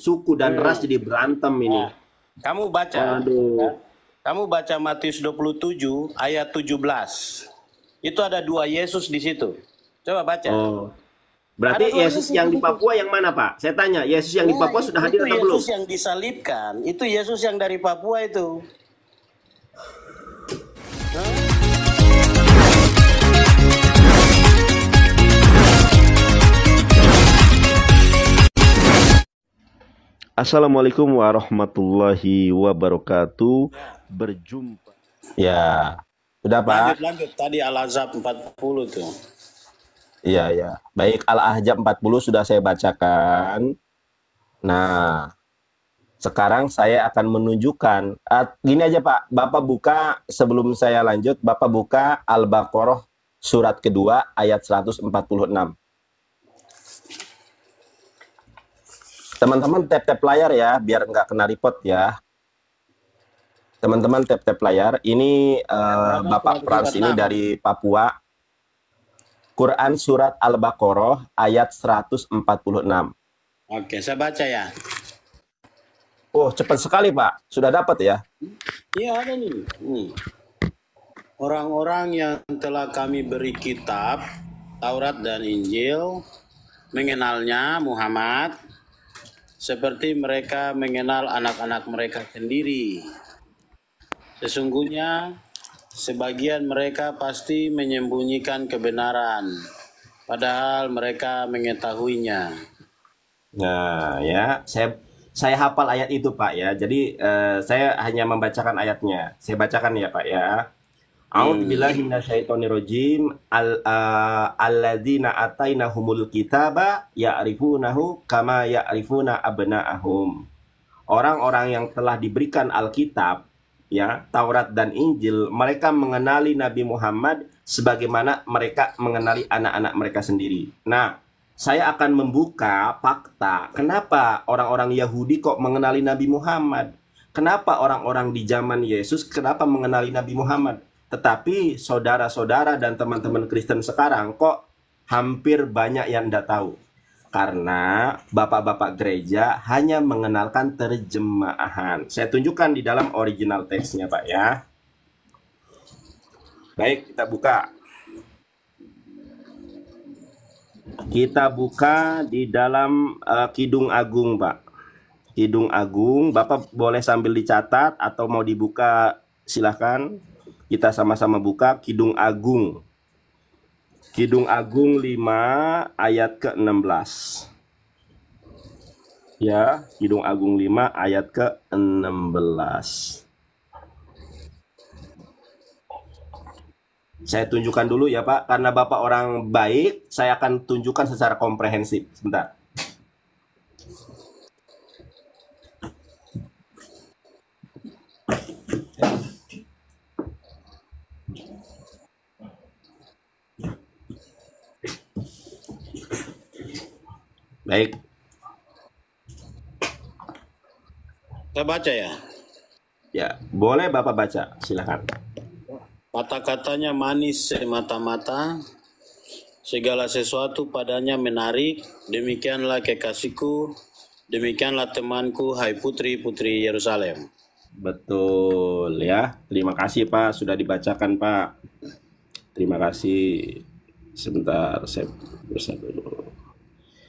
suku dan hmm. ras jadi berantem ini. Nah, kamu baca. Aduh. Nah, kamu baca Matius 27 ayat 17. Itu ada dua Yesus di situ. Coba baca. Oh. Berarti ada Yesus yang di Papua yang mana, Pak? Saya tanya, Yesus yang ya, di Papua sudah hadir atau belum? Yesus yang disalibkan, itu Yesus yang dari Papua itu. Hmm. Assalamualaikum warahmatullahi wabarakatuh. Berjumpa. Ya. Sudah Pak. Lanjut, lanjut. Tadi Al-Azab 40 tuh. Iya, iya. Baik, Al-Ahzab 40 sudah saya bacakan. Nah, sekarang saya akan menunjukkan. Uh, gini aja Pak, Bapak buka sebelum saya lanjut, Bapak buka Al-Baqarah surat kedua ayat 146. Teman-teman tap-tap layar ya, biar nggak kena report ya. Teman-teman tap-tap layar, ini uh, Bapak Frans ini dari Papua. Quran Surat Al-Baqarah ayat 146. Oke, saya baca ya. Oh, cepat sekali Pak. Sudah dapat ya? Iya, ada nih. nih. Orang-orang yang telah kami beri kitab, Taurat dan Injil, mengenalnya Muhammad, seperti mereka mengenal anak-anak mereka sendiri. Sesungguhnya, sebagian mereka pasti menyembunyikan kebenaran, padahal mereka mengetahuinya. Nah, ya, saya saya hafal ayat itu, Pak ya. Jadi eh, saya hanya membacakan ayatnya. Saya bacakan ya, Pak ya. A'udzu hmm. billahi minasyaitonir rajim. Al uh, alladzina atainahumul kitaba ya'rifunahu kama ya'rifuna abna'ahum. Orang-orang yang telah diberikan Alkitab, ya, Taurat dan Injil, mereka mengenali Nabi Muhammad sebagaimana mereka mengenali anak-anak mereka sendiri. Nah, saya akan membuka fakta kenapa orang-orang Yahudi kok mengenali Nabi Muhammad. Kenapa orang-orang di zaman Yesus kenapa mengenali Nabi Muhammad? Tetapi saudara-saudara dan teman-teman Kristen sekarang kok hampir banyak yang tidak tahu. Karena bapak-bapak gereja hanya mengenalkan terjemahan. Saya tunjukkan di dalam original teksnya Pak ya. Baik, kita buka. Kita buka di dalam uh, Kidung Agung, Pak. Kidung Agung, Bapak boleh sambil dicatat atau mau dibuka silahkan. Kita sama-sama buka Kidung Agung. Kidung Agung 5 ayat ke-16. Ya, Kidung Agung 5 ayat ke-16. Saya tunjukkan dulu ya Pak, karena Bapak orang baik, saya akan tunjukkan secara komprehensif. Sebentar. Baik. Saya baca ya. Ya, boleh Bapak baca, silakan. Kata-katanya manis semata-mata, segala sesuatu padanya menarik, demikianlah kekasihku, demikianlah temanku, hai putri-putri Yerusalem. Betul ya, terima kasih Pak, sudah dibacakan Pak. Terima kasih. Sebentar, saya bersabar dulu.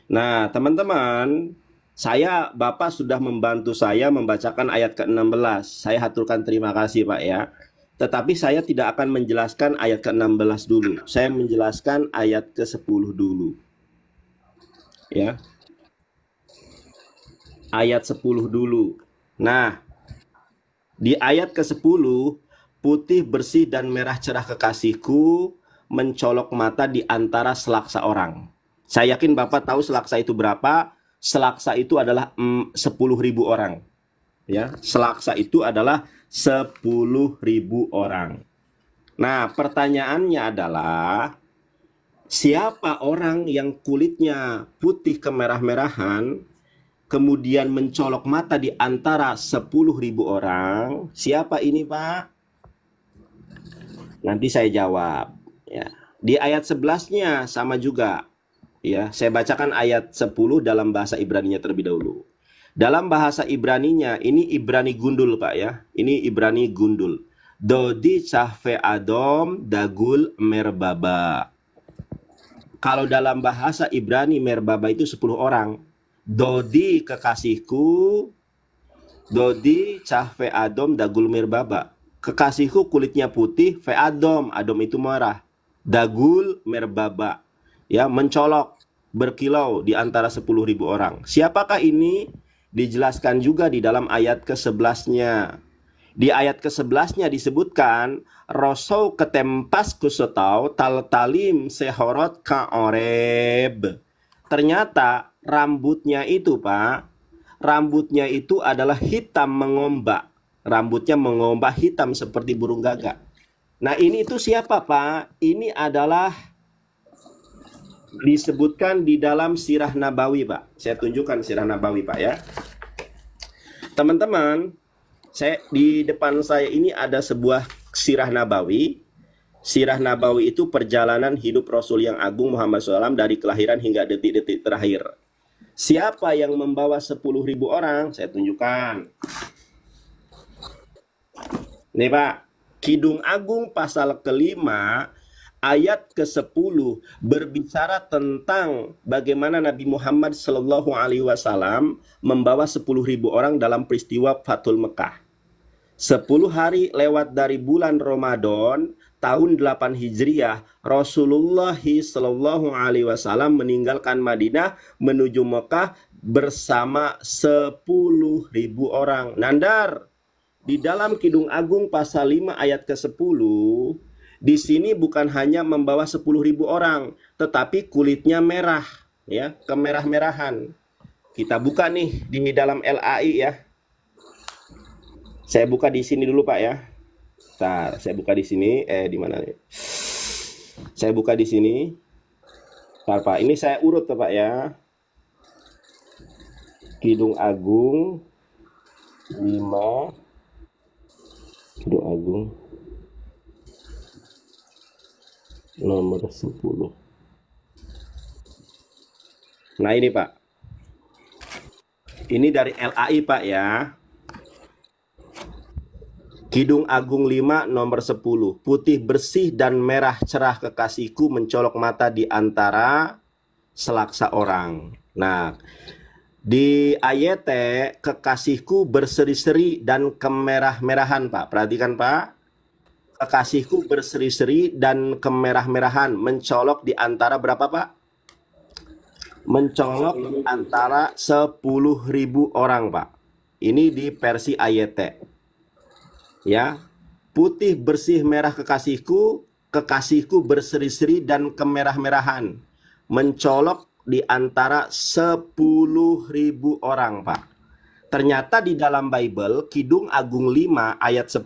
Nah, teman-teman, saya Bapak sudah membantu saya membacakan ayat ke-16. Saya haturkan terima kasih, Pak ya. Tetapi saya tidak akan menjelaskan ayat ke-16 dulu. Saya menjelaskan ayat ke-10 dulu. Ya. Ayat 10 dulu. Nah, di ayat ke-10, putih bersih dan merah cerah kekasihku mencolok mata di antara selaksa orang. Saya yakin Bapak tahu selaksa itu berapa. Selaksa itu adalah mm, 10.000 orang. Ya, selaksa itu adalah 10.000 orang. Nah, pertanyaannya adalah siapa orang yang kulitnya putih kemerah-merahan kemudian mencolok mata di antara 10.000 orang? Siapa ini, Pak? Nanti saya jawab, ya. Di ayat 11-nya sama juga Ya, saya bacakan ayat 10 dalam bahasa Ibrani-nya terlebih dahulu. Dalam bahasa Ibrani-nya, ini Ibrani gundul, Pak ya. Ini Ibrani gundul. Dodi cahve adom dagul merbaba. Kalau dalam bahasa Ibrani merbaba itu 10 orang. Dodi kekasihku, Dodi cahve adom dagul merbaba. Kekasihku kulitnya putih, fe adom, adom itu merah. Dagul merbaba. Ya, mencolok berkilau di antara 10.000 orang. Siapakah ini? Dijelaskan juga di dalam ayat ke-11-nya. Di ayat ke-11-nya disebutkan Rosau ketempas kusutau tal talim sehorot kaoreb. Ternyata rambutnya itu pak, rambutnya itu adalah hitam mengombak. Rambutnya mengombak hitam seperti burung gagak. Nah ini itu siapa pak? Ini adalah disebutkan di dalam sirah Nabawi, Pak. Saya tunjukkan sirah Nabawi, Pak ya. Teman-teman, saya di depan saya ini ada sebuah sirah Nabawi. Sirah Nabawi itu perjalanan hidup Rasul yang agung Muhammad SAW dari kelahiran hingga detik-detik terakhir. Siapa yang membawa ribu orang? Saya tunjukkan. Nih Pak, Kidung Agung pasal kelima ayat ke-10 berbicara tentang bagaimana Nabi Muhammad Shallallahu alaihi wasallam membawa 10.000 orang dalam peristiwa Fathul Mekah. 10 hari lewat dari bulan Ramadan tahun 8 Hijriah Rasulullah Shallallahu alaihi wasallam meninggalkan Madinah menuju Mekah bersama 10.000 orang. Nandar di dalam Kidung Agung pasal 5 ayat ke-10 di sini bukan hanya membawa 10.000 orang, tetapi kulitnya merah, ya, kemerah-merahan. Kita buka nih di dalam LAI ya. Saya buka di sini dulu, Pak ya. Bentar, saya buka di sini eh di mana nih? Saya buka di sini. Bentar, Pak. Ini saya urut, Pak ya. Kidung Agung 5 Kidung Agung nomor 10 nah ini Pak ini dari LAI Pak ya Kidung Agung 5 nomor 10 Putih bersih dan merah cerah kekasihku mencolok mata di antara selaksa orang Nah di ayat kekasihku berseri-seri dan kemerah-merahan Pak Perhatikan Pak kekasihku berseri-seri dan kemerah-merahan mencolok di antara berapa Pak? Mencolok di antara sepuluh ribu orang Pak. Ini di versi AYT. Ya. Putih bersih merah kekasihku, kekasihku berseri-seri dan kemerah-merahan mencolok di antara sepuluh ribu orang, Pak. Ternyata di dalam Bible Kidung Agung 5 ayat 10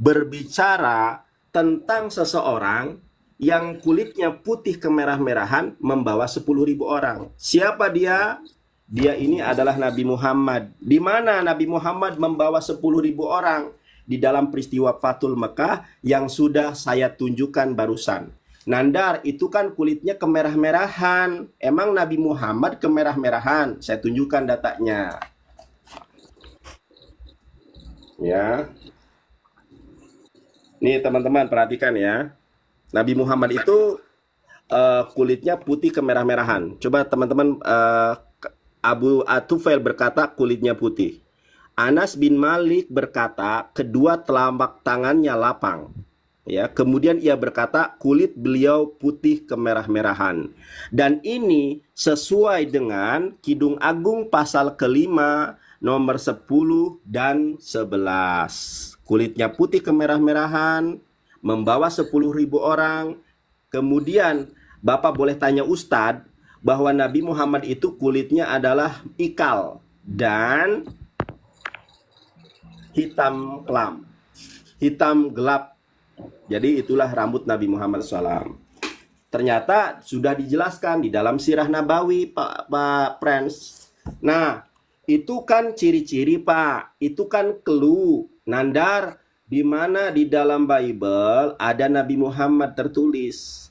berbicara tentang seseorang yang kulitnya putih kemerah-merahan membawa 10.000 orang. Siapa dia? Dia ini adalah Nabi Muhammad. Di mana Nabi Muhammad membawa 10.000 orang di dalam peristiwa Fatul Mekah yang sudah saya tunjukkan barusan. Nandar itu kan kulitnya kemerah-merahan. Emang Nabi Muhammad kemerah-merahan? Saya tunjukkan datanya. Ya. Nih teman-teman perhatikan ya. Nabi Muhammad itu uh, kulitnya putih kemerah-merahan. Coba teman-teman uh, Abu Atufail berkata kulitnya putih. Anas bin Malik berkata kedua telapak tangannya lapang. Ya, kemudian ia berkata kulit beliau putih kemerah-merahan. Dan ini sesuai dengan Kidung Agung pasal kelima nomor sepuluh dan sebelas kulitnya putih kemerah-merahan, membawa ribu orang. Kemudian Bapak boleh tanya Ustadz bahwa Nabi Muhammad itu kulitnya adalah ikal dan hitam kelam, hitam gelap. Jadi itulah rambut Nabi Muhammad SAW. Ternyata sudah dijelaskan di dalam sirah Nabawi, Pak, Pak Prince. Nah, itu kan ciri-ciri, Pak. Itu kan clue Nandar di mana di dalam Bible ada Nabi Muhammad tertulis.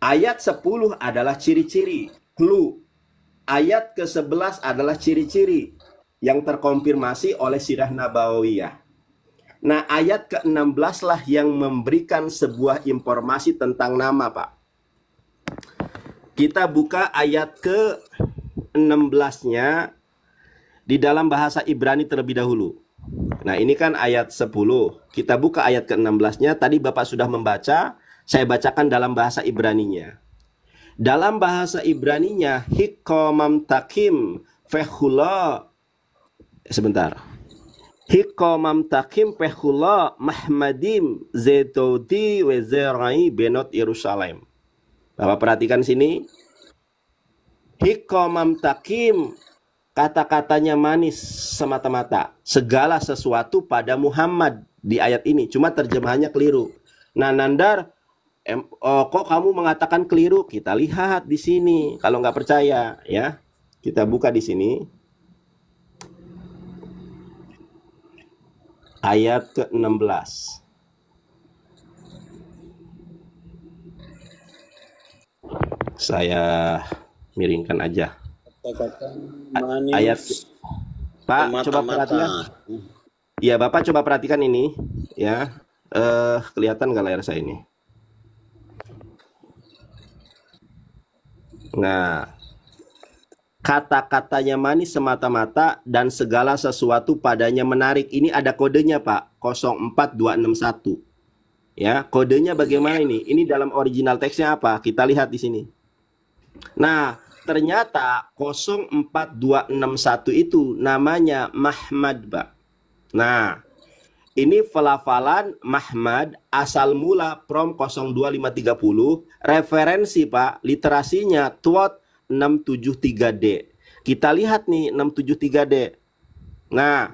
Ayat 10 adalah ciri-ciri, clue. Ayat ke-11 adalah ciri-ciri yang terkonfirmasi oleh sirah nabawiyah. Nah, ayat ke-16 lah yang memberikan sebuah informasi tentang nama, Pak. Kita buka ayat ke-16-nya di dalam bahasa Ibrani terlebih dahulu. Nah ini kan ayat 10. Kita buka ayat ke-16-nya. Tadi Bapak sudah membaca. Saya bacakan dalam bahasa Ibrani nya. Dalam bahasa Ibrani nya, hikomam takim fehula. Sebentar. Hikomam takim fehula mahmadim zetodi wezerai benot Yerusalem. Bapak perhatikan sini. Hikomam takim kata-katanya manis semata-mata. Segala sesuatu pada Muhammad di ayat ini. Cuma terjemahannya keliru. Nah, Nandar, em, oh, kok kamu mengatakan keliru? Kita lihat di sini. Kalau nggak percaya, ya. Kita buka di sini. Ayat ke-16. Saya miringkan aja. Katakan manis. Ayat Pak, mata, coba perhatikan. Iya, Bapak coba perhatikan ini ya. Eh, kelihatan nggak layar saya ini? Nah, kata-katanya manis semata-mata dan segala sesuatu padanya menarik. Ini ada kodenya, Pak. 04261. Ya, kodenya bagaimana ini? Ini dalam original teksnya apa? Kita lihat di sini. Nah, ternyata 04261 itu namanya Mahmad, Pak. Nah, ini falafalan Mahmad asal mula prom 02530 referensi Pak literasinya TWOT 673D. Kita lihat nih 673D. Nah,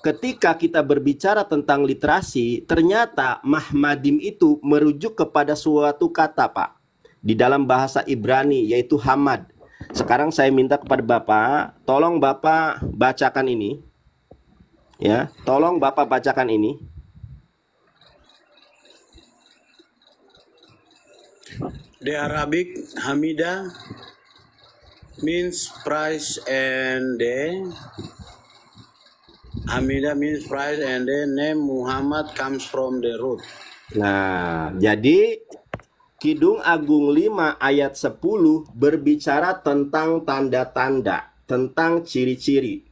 ketika kita berbicara tentang literasi, ternyata Mahmadim itu merujuk kepada suatu kata, Pak, di dalam bahasa Ibrani yaitu Hamad sekarang saya minta kepada Bapak, tolong Bapak bacakan ini. Ya, tolong Bapak bacakan ini. The Arabic Hamida means price and the Hamida means price and the name Muhammad comes from the root. Nah, jadi Kidung Agung 5 ayat 10 berbicara tentang tanda-tanda, tentang ciri-ciri.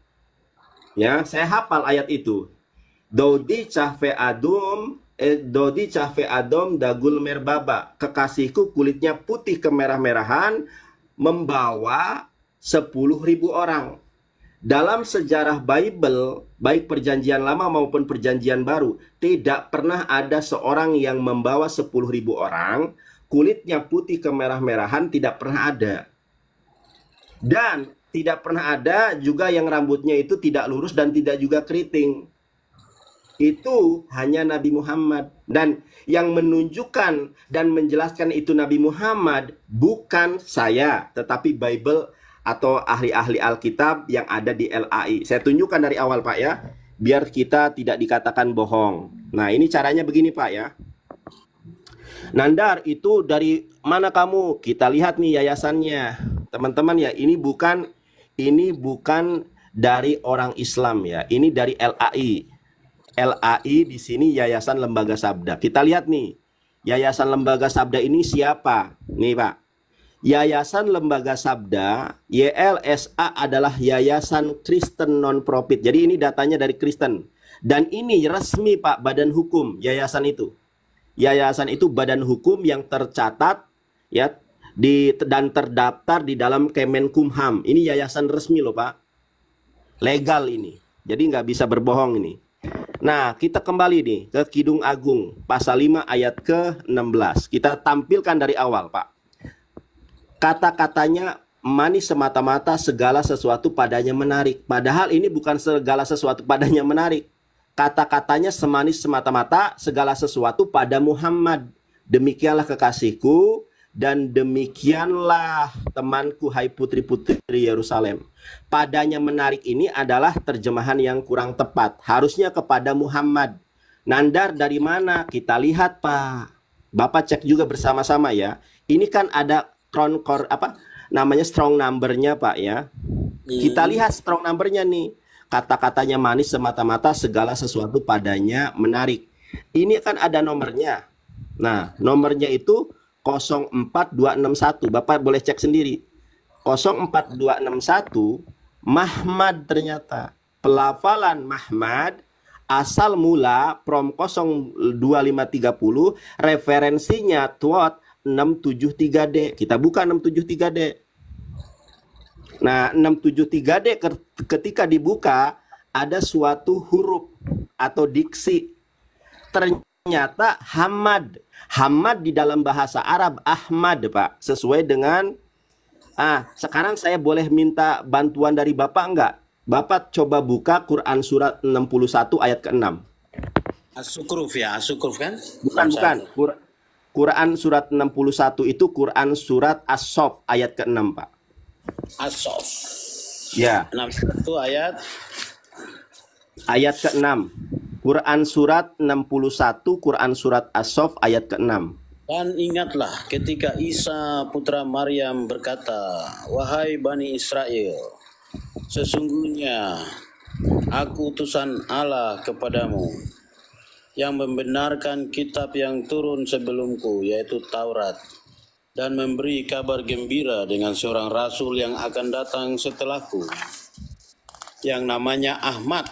Ya, saya hafal ayat itu. Dodi cahve adum, eh, dodi cahve adom dagul merbaba. Kekasihku kulitnya putih kemerah-merahan, membawa sepuluh ribu orang. Dalam sejarah Bible, baik perjanjian lama maupun perjanjian baru, tidak pernah ada seorang yang membawa sepuluh ribu orang, kulitnya putih kemerah-merahan tidak pernah ada. Dan tidak pernah ada juga yang rambutnya itu tidak lurus dan tidak juga keriting. Itu hanya Nabi Muhammad dan yang menunjukkan dan menjelaskan itu Nabi Muhammad bukan saya tetapi Bible atau ahli-ahli Alkitab yang ada di LAI. Saya tunjukkan dari awal Pak ya biar kita tidak dikatakan bohong. Nah, ini caranya begini Pak ya. Nandar itu dari mana kamu? Kita lihat nih yayasannya. Teman-teman ya, ini bukan ini bukan dari orang Islam ya. Ini dari LAI. LAI di sini Yayasan Lembaga Sabda. Kita lihat nih. Yayasan Lembaga Sabda ini siapa? Nih, Pak. Yayasan Lembaga Sabda YLSA adalah yayasan Kristen non-profit. Jadi ini datanya dari Kristen. Dan ini resmi Pak Badan Hukum yayasan itu yayasan itu badan hukum yang tercatat ya di dan terdaftar di dalam Kemenkumham. Ini yayasan resmi loh Pak. Legal ini. Jadi nggak bisa berbohong ini. Nah, kita kembali nih ke Kidung Agung pasal 5 ayat ke-16. Kita tampilkan dari awal, Pak. Kata-katanya manis semata-mata segala sesuatu padanya menarik. Padahal ini bukan segala sesuatu padanya menarik kata-katanya semanis semata-mata segala sesuatu pada Muhammad. Demikianlah kekasihku dan demikianlah temanku hai putri-putri Yerusalem. Padanya menarik ini adalah terjemahan yang kurang tepat. Harusnya kepada Muhammad. Nandar dari mana? Kita lihat, Pak. Bapak cek juga bersama-sama ya. Ini kan ada kronkor apa namanya strong numbernya Pak ya. Kita iya. lihat strong numbernya nih kata-katanya manis semata-mata segala sesuatu padanya menarik. Ini kan ada nomornya. Nah, nomornya itu 04261. Bapak boleh cek sendiri. 04261 Mahmad ternyata. Pelafalan Mahmad asal mula prom 02530 referensinya twot 673D. Kita buka 673D. Nah, 673D ketika dibuka ada suatu huruf atau diksi. Ternyata Hamad. Hamad di dalam bahasa Arab Ahmad, Pak. Sesuai dengan Ah, sekarang saya boleh minta bantuan dari Bapak enggak? Bapak coba buka Quran surat 61 ayat ke-6. keenam ya, asyukruf kan? Bukan, bukan. Quran surat 61 itu Quran surat as ayat ke-6, Pak. Asof. Ya. 61 ayat ayat ke-6. Quran surat 61, Quran surat Asof ayat ke-6. Dan ingatlah ketika Isa putra Maryam berkata, "Wahai Bani Israel, sesungguhnya aku utusan Allah kepadamu yang membenarkan kitab yang turun sebelumku yaitu Taurat." dan memberi kabar gembira dengan seorang rasul yang akan datang setelahku yang namanya Ahmad.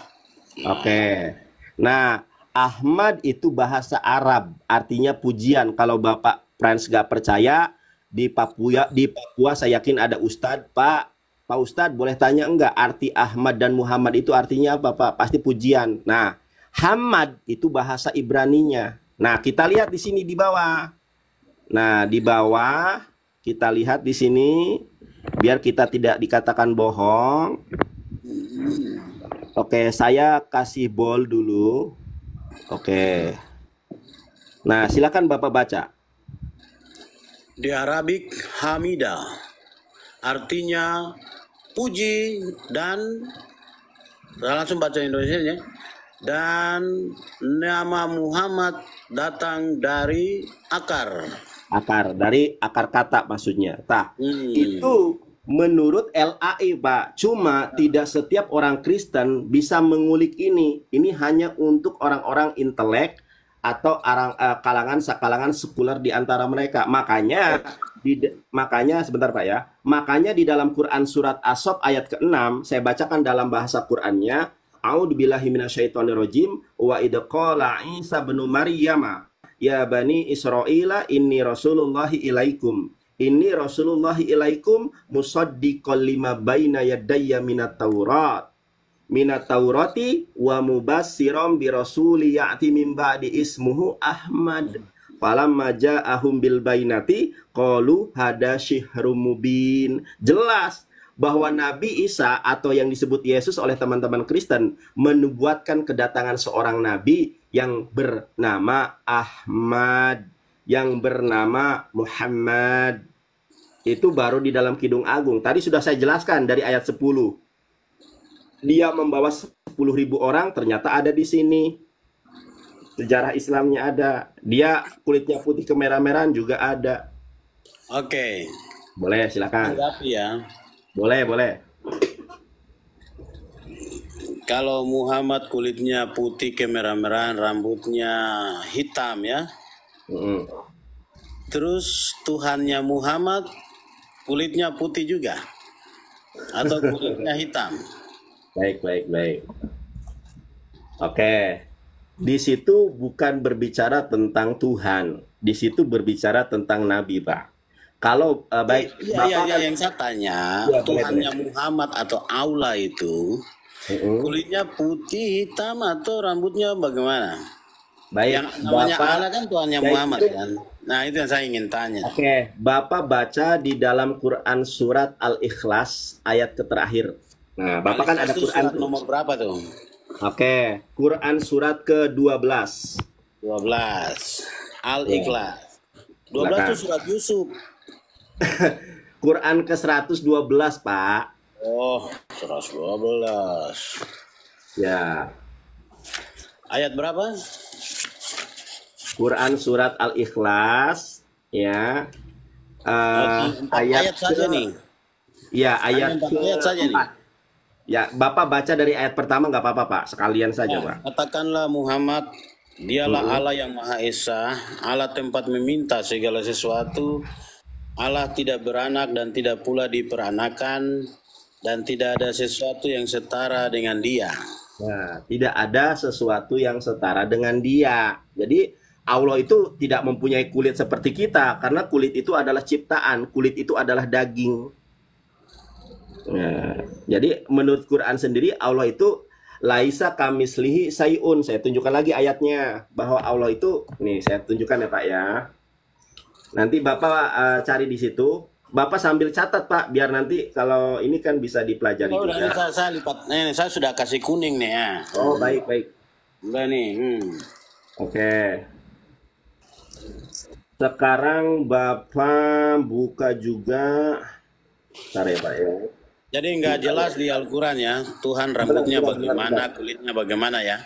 Oke. Okay. Nah, Ahmad itu bahasa Arab, artinya pujian. Kalau Bapak Prince gak percaya, di Papua di Papua saya yakin ada Ustadz, Pak. Pak Ustadz boleh tanya enggak arti Ahmad dan Muhammad itu artinya apa, Pak? Pasti pujian. Nah, Hamad itu bahasa Ibraninya. Nah, kita lihat di sini di bawah. Nah, di bawah kita lihat di sini biar kita tidak dikatakan bohong. Oke, saya kasih bol dulu. Oke. Nah, silakan Bapak baca. Di Arabik Hamida artinya puji dan langsung baca Indonesia ya. Dan nama Muhammad datang dari akar akar dari akar kata maksudnya. Tah, hmm. itu menurut LAI, e, Pak. Cuma hmm. tidak setiap orang Kristen bisa mengulik ini. Ini hanya untuk orang-orang intelek atau arang, uh, eh, kalangan kalangan sekuler di antara mereka. Makanya di, makanya sebentar Pak ya. Makanya di dalam Quran surat Asop ayat ke-6 saya bacakan dalam bahasa Qurannya A'udzubillahi minasyaitonirrajim wa idqala Isa bin Maryama Ya Bani Israel ini Rasulullah ilaikum. Ini Rasulullah ilaikum musaddiqal lima baina yadayya minat Taurat. Minat Taurati wa mubassiram bi rasuli ya'ti min ba'di ismuhu Ahmad. Falamma ja'ahum bil bainati qalu hada syihrum mubin. Jelas bahwa Nabi Isa atau yang disebut Yesus oleh teman-teman Kristen menubuatkan kedatangan seorang nabi yang bernama Ahmad, yang bernama Muhammad. Itu baru di dalam Kidung Agung. Tadi sudah saya jelaskan dari ayat 10. Dia membawa ribu orang ternyata ada di sini. Sejarah Islamnya ada. Dia kulitnya putih kemerah-merahan juga ada. Oke. Okay. Boleh silakan. Tanggapi ya. Boleh, boleh. Kalau Muhammad kulitnya putih kemerah-merahan, rambutnya hitam ya. Mm. Terus Tuhannya Muhammad kulitnya putih juga atau kulitnya hitam? Baik, baik, baik. Oke. Di situ bukan berbicara tentang Tuhan, di situ berbicara tentang nabi, Pak. Kalau uh, baik, ya, ya, ya, kan- yang saya tanya, ya, Tuhannya ya. Muhammad atau Allah itu hmm Kulitnya putih, hitam atau rambutnya bagaimana? Baik, yang namanya Bapak, Allah kan tuhan yang Muhammad itu, kan. Nah, itu yang saya ingin tanya. Oke, okay. Bapak baca di dalam Quran surat Al-Ikhlas ayat terakhir. Nah, Bapak kan ada Quran surat nomor berapa tuh? Oke, okay. Quran surat ke-12. 12. Al-Ikhlas. dua 12 Silakan. itu surat Yusuf. Quran ke-112, Pak. Oh, 112. Ya. Ayat berapa? Quran surat Al-Ikhlas ya. Uh, ayat, ayat saja nih. Ya, ayat ayat, ayat saja nih. Ya, Bapak baca dari ayat pertama nggak apa-apa, Pak. Sekalian saja, nah, Pak. Katakanlah Muhammad Dialah hmm. Allah yang Maha Esa, Allah tempat meminta segala sesuatu, Allah tidak beranak dan tidak pula diperanakan, dan tidak ada sesuatu yang setara dengan dia. Nah, tidak ada sesuatu yang setara dengan dia. Jadi Allah itu tidak mempunyai kulit seperti kita karena kulit itu adalah ciptaan, kulit itu adalah daging. Nah, jadi menurut Quran sendiri Allah itu laisa kamislihi sayun. Saya tunjukkan lagi ayatnya bahwa Allah itu nih saya tunjukkan ya Pak ya. Nanti Bapak uh, cari di situ Bapak sambil catat Pak, biar nanti kalau ini kan bisa dipelajari oh, juga. saya, saya lipat, nih, saya sudah kasih kuning nih ya. Oh baik baik. Udah nih. Hmm. Oke. Okay. Sekarang Bapak buka juga. Ntar ya Pak ya. Jadi nggak jelas di Al-Quran ya, Tuhan rambutnya sebentar, bagaimana, sebentar, kulitnya bagaimana ya.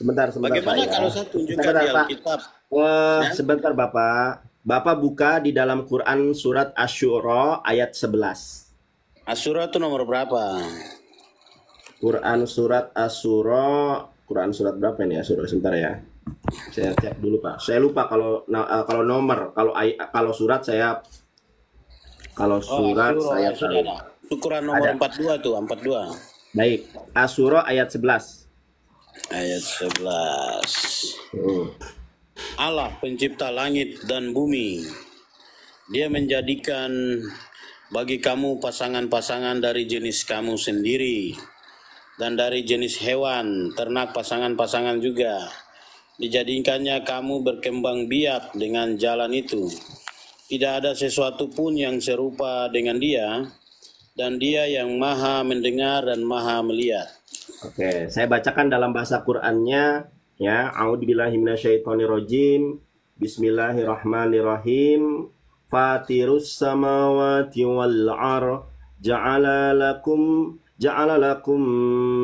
Sebentar, sebentar. Bagaimana Pak, ya. kalau saya tunjukkan sebentar, di Alkitab? Wah, ya? sebentar Bapak. Bapak buka di dalam Quran surat Asyura ayat 11. Asyura itu nomor berapa? Quran surat Asyura Quran surat berapa ini Asyura sebentar ya. Saya cek dulu Pak. Saya lupa kalau eh, kalau nomor, kalau kalau surat saya kalau oh, surat oh, Asyura, saya tahu. Quran nomor ada. 42 tuh, 42. Baik, Asyura ayat 11. Ayat 11. Hmm. Allah pencipta langit dan bumi. Dia menjadikan bagi kamu pasangan-pasangan dari jenis kamu sendiri dan dari jenis hewan, ternak pasangan-pasangan juga. Dijadikannya kamu berkembang biak dengan jalan itu. Tidak ada sesuatu pun yang serupa dengan dia dan dia yang maha mendengar dan maha melihat. Oke, saya bacakan dalam bahasa Qur'annya ya a'udzubillahi minasyaitonirrajim bismillahirrahmanirrahim fatirus samawati wal ar ja'ala lakum ja'ala lakum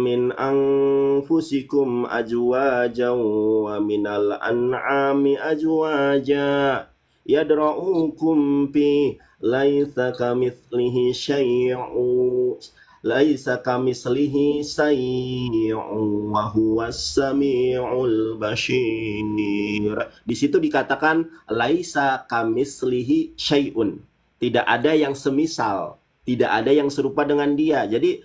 min anfusikum ajwaja wa minal an'ami ajwaja yadra'ukum fi laitha kamithlihi syai'un laisa kami kamislihi sayyun wa huwas samiul basyir. Di situ dikatakan laisa kami kamislihi syai'un. Tidak ada yang semisal, tidak ada yang serupa dengan dia. Jadi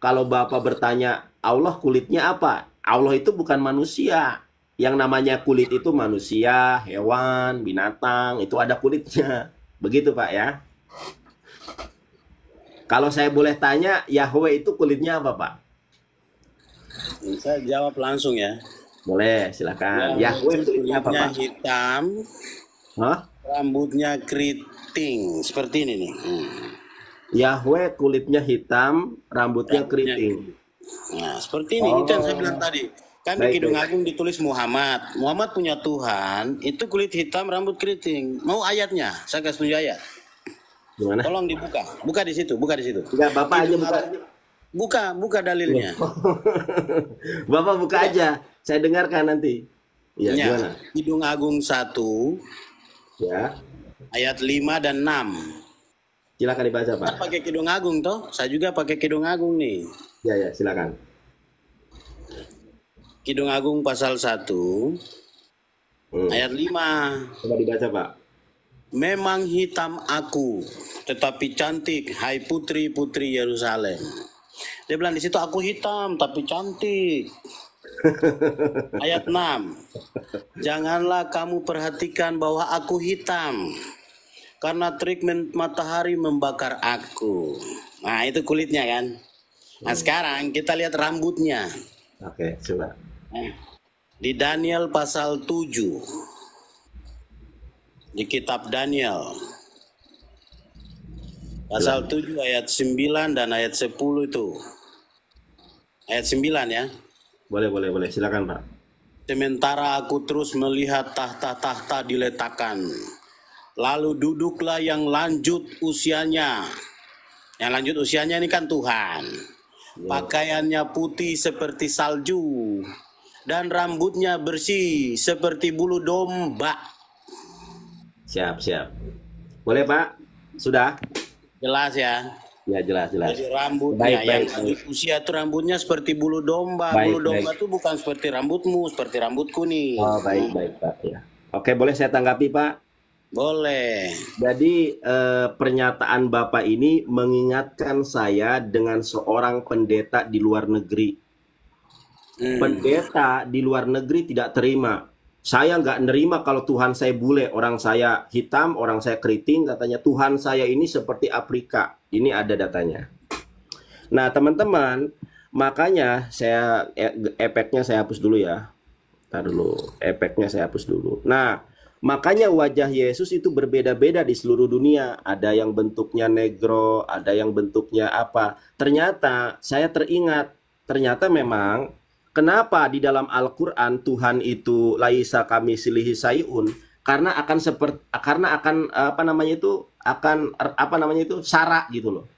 kalau Bapak bertanya Allah kulitnya apa? Allah itu bukan manusia. Yang namanya kulit itu manusia, hewan, binatang, itu ada kulitnya. Begitu Pak ya. Kalau saya boleh tanya, Yahweh itu kulitnya apa, Pak? Saya jawab langsung ya. Boleh, silakan. Yahweh, Yahweh itu kulitnya apa, Pak? hitam. Hah? Rambutnya keriting, seperti ini nih. Hmm. Yahweh kulitnya hitam, rambutnya, keriting. Nah, seperti ini, oh. itu yang saya oh. bilang tadi. Kan di Kidung Agung ditulis Muhammad. Muhammad punya Tuhan, itu kulit hitam, rambut keriting. Mau ayatnya? Saya kasih tunjuk ayat. Gimana? Tolong dibuka. Buka di situ, buka di situ. Enggak, Bapak aja buka. Buka, buka dalilnya. Bapak buka aja. Saya dengarkan nanti. Iya, ya. gimana? Hidung Agung 1 ya. Ayat 5 dan 6. Silakan dibaca, Pak. Saya pakai Kidung Agung toh? Saya juga pakai Kidung Agung nih. Iya, ya, silakan. Kidung Agung pasal 1 hmm. ayat 5. Coba dibaca, Pak. Memang hitam aku, tetapi cantik, hai putri-putri Yerusalem. Dia bilang di situ aku hitam tapi cantik. Ayat 6. Janganlah kamu perhatikan bahwa aku hitam karena trik matahari membakar aku. Nah, itu kulitnya kan. Nah, hmm. sekarang kita lihat rambutnya. Oke, coba. Nah, di Daniel pasal 7 di kitab Daniel. Pasal 7 iya. ayat 9 dan ayat 10 itu. Ayat 9 ya. Boleh, boleh, boleh. Silakan, Pak. Sementara aku terus melihat tahta-tahta diletakkan. Lalu duduklah yang lanjut usianya. Yang lanjut usianya ini kan Tuhan. Iya. Pakaiannya putih seperti salju dan rambutnya bersih seperti bulu domba Siap, siap. Boleh Pak? Sudah? Jelas ya. Ya jelas jelas. Jadi rambutnya baik, ya, yang baik, usia tuh rambutnya seperti bulu domba. Baik, bulu domba itu bukan seperti rambutmu, seperti rambutku nih. Oh baik baik pak ya. Oke boleh saya tanggapi pak? Boleh. Jadi eh, pernyataan bapak ini mengingatkan saya dengan seorang pendeta di luar negeri. Hmm. Pendeta di luar negeri tidak terima saya nggak nerima kalau Tuhan saya bule, orang saya hitam, orang saya keriting, katanya Tuhan saya ini seperti Afrika. Ini ada datanya. Nah, teman-teman, makanya saya efeknya saya hapus dulu ya. Tar dulu, efeknya saya hapus dulu. Nah, makanya wajah Yesus itu berbeda-beda di seluruh dunia. Ada yang bentuknya negro, ada yang bentuknya apa. Ternyata saya teringat, ternyata memang Kenapa di dalam Al-Qur'an Tuhan itu laisa kami silihi sayun? Karena akan seperti karena akan apa namanya itu akan apa namanya itu syarat gitu loh.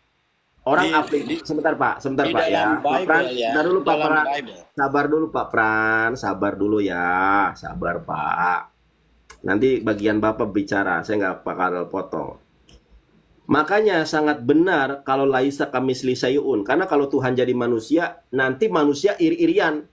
Orang aplikasi sebentar Pak, sebentar Pak ya. Bible, ya. Pak Pran, ya. dulu Pak Pran. Sabar dulu Pak Pran, sabar dulu ya, sabar Pak. Nanti bagian Bapak bicara, saya nggak bakal potong. Makanya sangat benar kalau laisa kamisli sayun. Karena kalau Tuhan jadi manusia, nanti manusia iri-irian.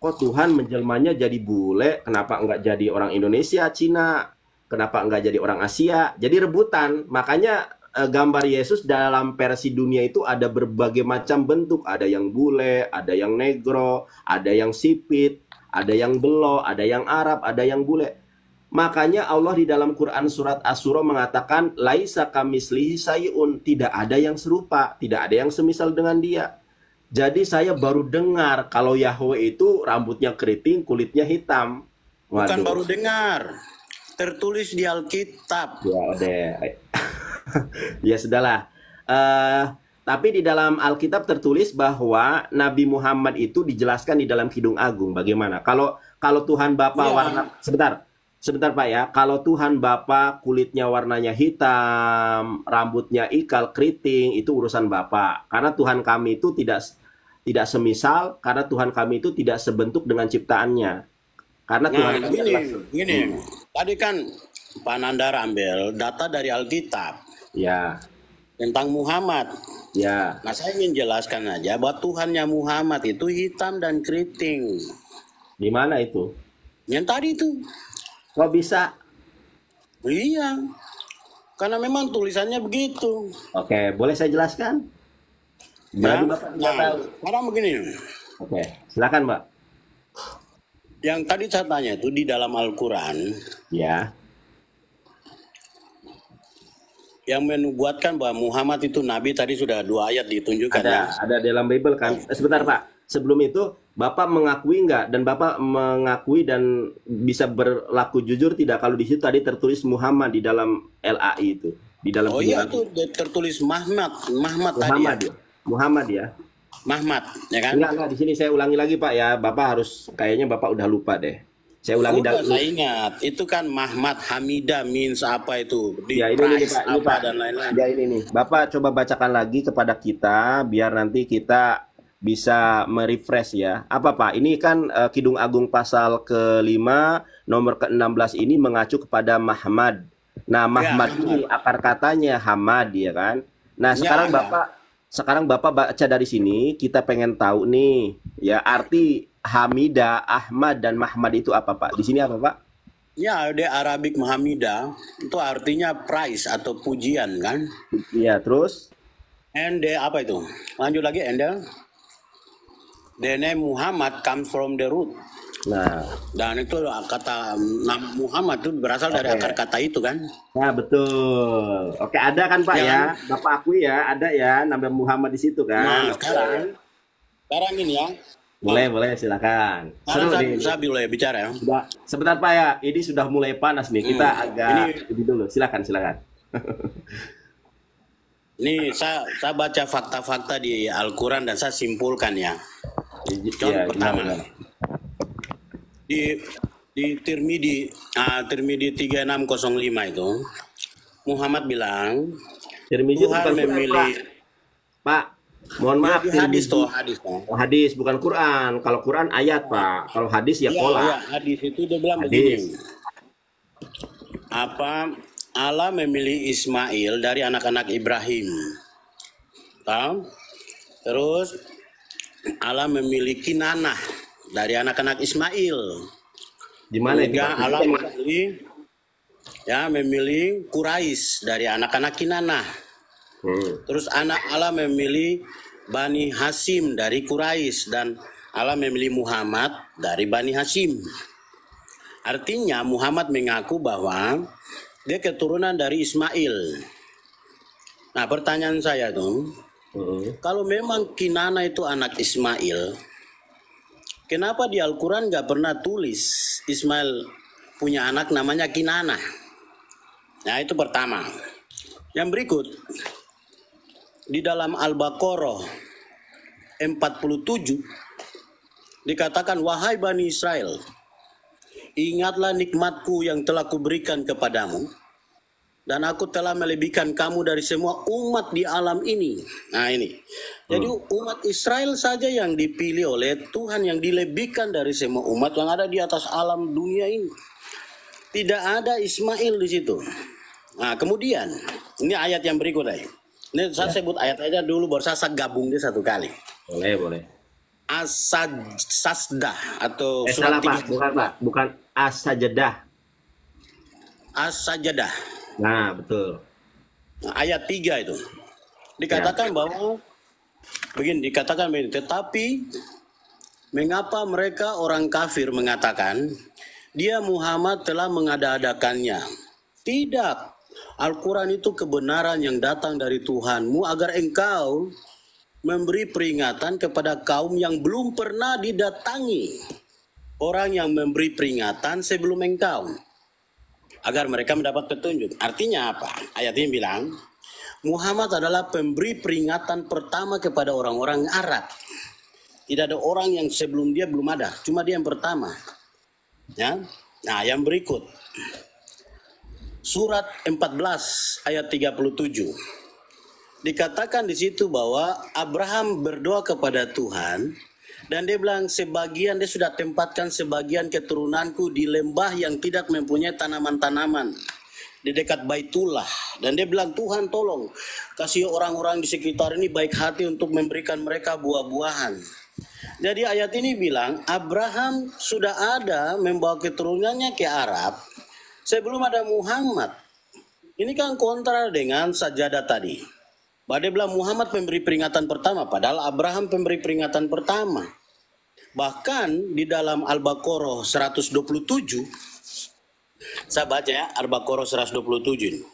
Kok Tuhan menjelmanya jadi bule, kenapa enggak jadi orang Indonesia, Cina, kenapa enggak jadi orang Asia. Jadi rebutan. Makanya eh, gambar Yesus dalam versi dunia itu ada berbagai macam bentuk. Ada yang bule, ada yang negro, ada yang sipit, ada yang belo, ada yang Arab, ada yang bule Makanya Allah di dalam Quran surat Asura mengatakan laisa kamislihi sayun, tidak ada yang serupa, tidak ada yang semisal dengan dia. Jadi saya baru dengar kalau Yahweh itu rambutnya keriting, kulitnya hitam. Waduh. Bukan baru dengar. Tertulis di Alkitab. Ya oke ya sudahlah. Uh, tapi di dalam Alkitab tertulis bahwa Nabi Muhammad itu dijelaskan di dalam Kidung Agung. Bagaimana? Kalau kalau Tuhan Bapa ya. warna sebentar. Sebentar Pak ya, kalau Tuhan Bapak kulitnya warnanya hitam, rambutnya ikal, keriting, itu urusan Bapak. Karena Tuhan kami itu tidak tidak semisal, karena Tuhan kami itu tidak sebentuk dengan ciptaannya. Karena nah, Tuhan kami gini, adalah... gini. Tadi kan Pak Nanda Rambel data dari Alkitab. Ya. Tentang Muhammad. Ya. Nah, saya ingin jelaskan aja bahwa Tuhannya Muhammad itu hitam dan keriting. Di mana itu? Yang tadi itu. Kok bisa? Iya. Karena memang tulisannya begitu. Oke, boleh saya jelaskan? ya, Bapak tidak nah, begini. Oke, silakan, Pak. Yang tadi saya tanya itu di dalam Al-Qur'an, ya. Yang menubuatkan bahwa Muhammad itu nabi tadi sudah dua ayat ditunjukkan. Ada, ya? ada dalam Bible kan. Eh, Sebentar, Pak sebelum itu Bapak mengakui enggak dan Bapak mengakui dan bisa berlaku jujur tidak kalau di situ tadi tertulis Muhammad di dalam LAI itu di dalam Oh iya itu tertulis Muhammad Muhammad ya. Muhammad tadi ya. Muhammad ya Muhammad ya kan Enggak enggak di sini saya ulangi lagi Pak ya Bapak harus kayaknya Bapak udah lupa deh saya ulangi Udah, dahulu. Saya ingat, itu kan Muhammad Hamida means apa itu? Di ya, ini, ini, Pak, ini, apa dan lain-lain. Ya ini nih. Bapak coba bacakan lagi kepada kita biar nanti kita bisa merefresh ya. Apa Pak? Ini kan uh, Kidung Agung pasal ke kelima nomor ke-16 ini mengacu kepada Muhammad Nah, Muhammad ya, ini akar katanya Hamad ya kan. Nah, ya, sekarang ya. Bapak sekarang Bapak baca dari sini, kita pengen tahu nih ya arti Hamida, Ahmad dan Mahmad itu apa Pak? Di sini apa Pak? Ya, di Arabik Mahamida itu artinya price atau pujian kan? Iya, terus? And eh, apa itu? Lanjut lagi, Endel the name Muhammad comes from the root. Nah, dan itu kata nama Muhammad itu berasal okay. dari akar kata itu kan? Nah, betul. Oke, ada kan Pak ya? ya? Bapak aku ya, ada ya nama Muhammad di situ kan? Nah, sekarang sekarang ini ya. Boleh, boleh, silakan. Seru saya, nih. saya boleh bicara ya. Sudah, sebentar Pak ya, ini sudah mulai panas nih. Kita hmm, agak ini, dulu. Silakan, silakan. ini saya saya baca fakta-fakta di Al-Qur'an dan saya simpulkan ya. Contoh ya, iya, pertama. Gimana, Di di Tirmidhi uh, Tirmidhi 3605 itu Muhammad bilang Tirmidhi Tuhan memilih Pak. Pak, mohon maaf ya, hadis toh, hadis toh. Oh, hadis bukan Quran. Kalau Quran ayat, Pak. Kalau hadis ya, ya pola. Ya, hadis itu dia bilang hadis. begini. Apa Allah memilih Ismail dari anak-anak Ibrahim. Tahu? Terus Allah memiliki nanah dari anak-anak Ismail. Di mana itu? Allah memilih ya memilih Quraisy dari anak-anak Kinana. Hmm. Terus anak Allah memilih Bani Hasim dari Quraisy dan Allah memilih Muhammad dari Bani Hasim. Artinya Muhammad mengaku bahwa dia keturunan dari Ismail. Nah pertanyaan saya tuh, kalau memang Kinana itu anak Ismail, kenapa di Al-Quran gak pernah tulis Ismail punya anak namanya Kinana? Nah itu pertama. Yang berikut, di dalam Al-Baqarah 47 dikatakan, Wahai Bani Israel, ingatlah nikmatku yang telah kuberikan kepadamu, dan aku telah melebihkan kamu dari semua umat di alam ini. Nah ini. Jadi hmm. umat Israel saja yang dipilih oleh Tuhan yang dilebihkan dari semua umat yang ada di atas alam dunia ini. Tidak ada Ismail di situ. Nah kemudian ini ayat yang berikutnya. Eh. ini. saya ya. sebut ayat aja dulu baru saya gabung dia satu kali. Boleh boleh. Asad atau eh, surat salah, Pak. Bukan Pak, bukan Asajedah. Asajedah. Nah, betul. Nah, ayat 3 itu. Dikatakan ya. bahwa begini dikatakan begini, tetapi mengapa mereka orang kafir mengatakan dia Muhammad telah mengada-adakannya? Tidak. Al-Qur'an itu kebenaran yang datang dari Tuhanmu agar engkau memberi peringatan kepada kaum yang belum pernah didatangi. Orang yang memberi peringatan sebelum engkau agar mereka mendapat petunjuk. Artinya apa? Ayat ini bilang, Muhammad adalah pemberi peringatan pertama kepada orang-orang Arab. Tidak ada orang yang sebelum dia belum ada, cuma dia yang pertama. Ya. Nah, yang berikut. Surat 14 ayat 37. Dikatakan di situ bahwa Abraham berdoa kepada Tuhan, dan dia bilang sebagian dia sudah tempatkan sebagian keturunanku di lembah yang tidak mempunyai tanaman-tanaman di dekat Baitullah dan dia bilang Tuhan tolong kasih orang-orang di sekitar ini baik hati untuk memberikan mereka buah-buahan. Jadi ayat ini bilang Abraham sudah ada membawa keturunannya ke Arab sebelum ada Muhammad. Ini kan kontra dengan sajadah tadi. Bahwa bilang Muhammad pemberi peringatan pertama, padahal Abraham pemberi peringatan pertama. Bahkan di dalam Al-Baqarah 127, saya baca ya, Al-Baqarah 127.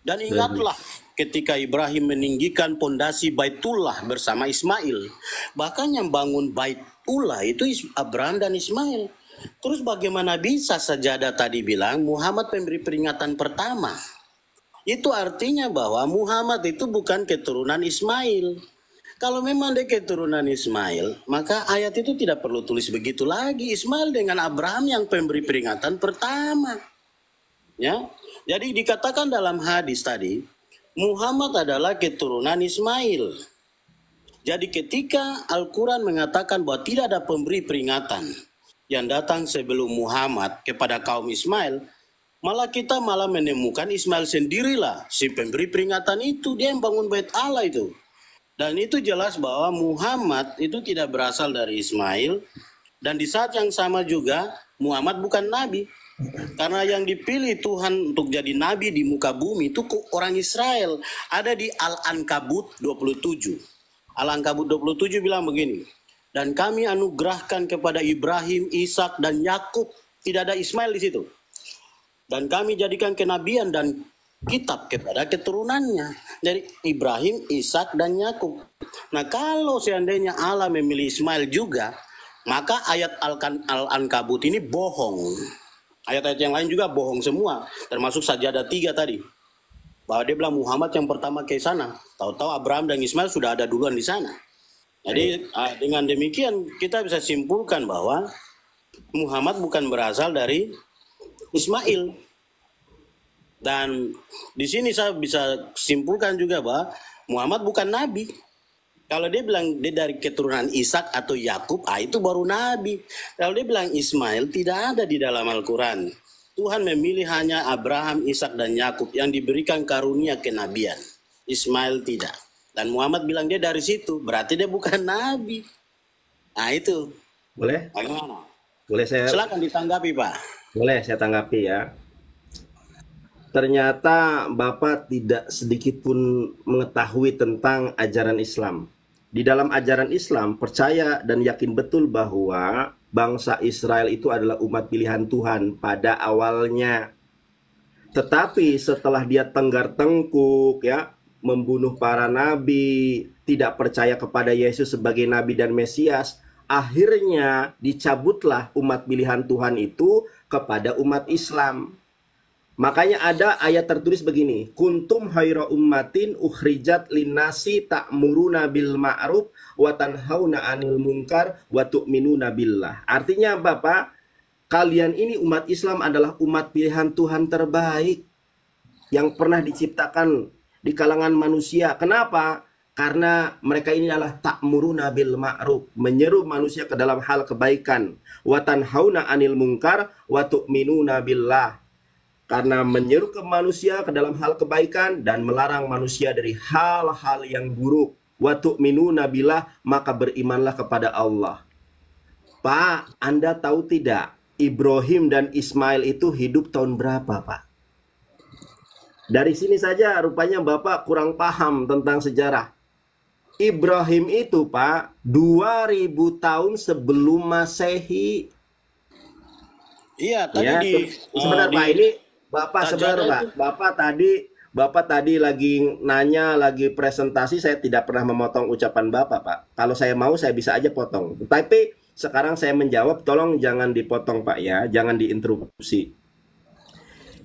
Dan ingatlah ketika Ibrahim meninggikan pondasi Baitullah bersama Ismail. Bahkan yang bangun Baitullah itu Abraham dan Ismail. Terus bagaimana bisa sajadah tadi bilang Muhammad pemberi peringatan pertama? Itu artinya bahwa Muhammad itu bukan keturunan Ismail. Kalau memang dia keturunan Ismail, maka ayat itu tidak perlu tulis begitu lagi. Ismail dengan Abraham yang pemberi peringatan pertama. Ya. Jadi dikatakan dalam hadis tadi, Muhammad adalah keturunan Ismail. Jadi ketika Al-Quran mengatakan bahwa tidak ada pemberi peringatan yang datang sebelum Muhammad kepada kaum Ismail, Malah kita malah menemukan Ismail sendirilah si pemberi peringatan itu dia yang bangun bait Allah itu. Dan itu jelas bahwa Muhammad itu tidak berasal dari Ismail dan di saat yang sama juga Muhammad bukan nabi. Karena yang dipilih Tuhan untuk jadi nabi di muka bumi itu orang Israel. Ada di Al-Ankabut 27. Al-Ankabut 27 bilang begini. Dan kami anugerahkan kepada Ibrahim, Ishak dan Yakub. Tidak ada Ismail di situ dan kami jadikan kenabian dan kitab kepada keturunannya. dari Ibrahim, Ishak dan Yakub. Nah, kalau seandainya Allah memilih Ismail juga, maka ayat Al-Ankabut ini bohong. Ayat-ayat yang lain juga bohong semua, termasuk saja ada tiga tadi. Bahwa dia bilang Muhammad yang pertama ke sana. Tahu-tahu Abraham dan Ismail sudah ada duluan di sana. Jadi iya. ah, dengan demikian kita bisa simpulkan bahwa Muhammad bukan berasal dari Ismail. Dan di sini saya bisa simpulkan juga bahwa Muhammad bukan nabi. Kalau dia bilang dia dari keturunan Ishak atau Yakub, ah itu baru nabi. Kalau dia bilang Ismail tidak ada di dalam Al-Qur'an. Tuhan memilih hanya Abraham, Ishak dan Yakub yang diberikan karunia kenabian. Ismail tidak. Dan Muhammad bilang dia dari situ, berarti dia bukan nabi. Ah itu. Boleh? Bagaimana? Boleh saya? Silakan ditanggapi, Pak. Boleh saya tanggapi ya. Ternyata Bapak tidak sedikit pun mengetahui tentang ajaran Islam. Di dalam ajaran Islam percaya dan yakin betul bahwa bangsa Israel itu adalah umat pilihan Tuhan pada awalnya. Tetapi setelah dia tenggar tengkuk ya, membunuh para nabi, tidak percaya kepada Yesus sebagai nabi dan Mesias, akhirnya dicabutlah umat pilihan Tuhan itu kepada umat Islam. Makanya ada ayat tertulis begini, kuntum hayra ummatin ukhrijat linasi ta'muruna bil ma'ruf wa tanhauna 'anil munkar wa tu'minuna billah. Artinya Bapak, kalian ini umat Islam adalah umat pilihan Tuhan terbaik yang pernah diciptakan di kalangan manusia. Kenapa? karena mereka ini adalah tak ta'muruna bil ma'ruf menyeru manusia ke dalam hal kebaikan watan hauna anil mungkar watuk minu billah karena menyeru ke manusia ke dalam hal kebaikan dan melarang manusia dari hal-hal yang buruk watuk minu billah maka berimanlah kepada Allah Pak, Anda tahu tidak Ibrahim dan Ismail itu hidup tahun berapa, Pak? Dari sini saja rupanya Bapak kurang paham tentang sejarah. Ibrahim itu Pak 2000 tahun sebelum Masehi. Iya, tadi ya, di uh, Pak di, ini Bapak sebenarnya Pak. Bapak tadi Bapak tadi lagi nanya lagi presentasi saya tidak pernah memotong ucapan Bapak Pak. Kalau saya mau saya bisa aja potong. Tapi sekarang saya menjawab tolong jangan dipotong Pak ya, jangan diinterupsi.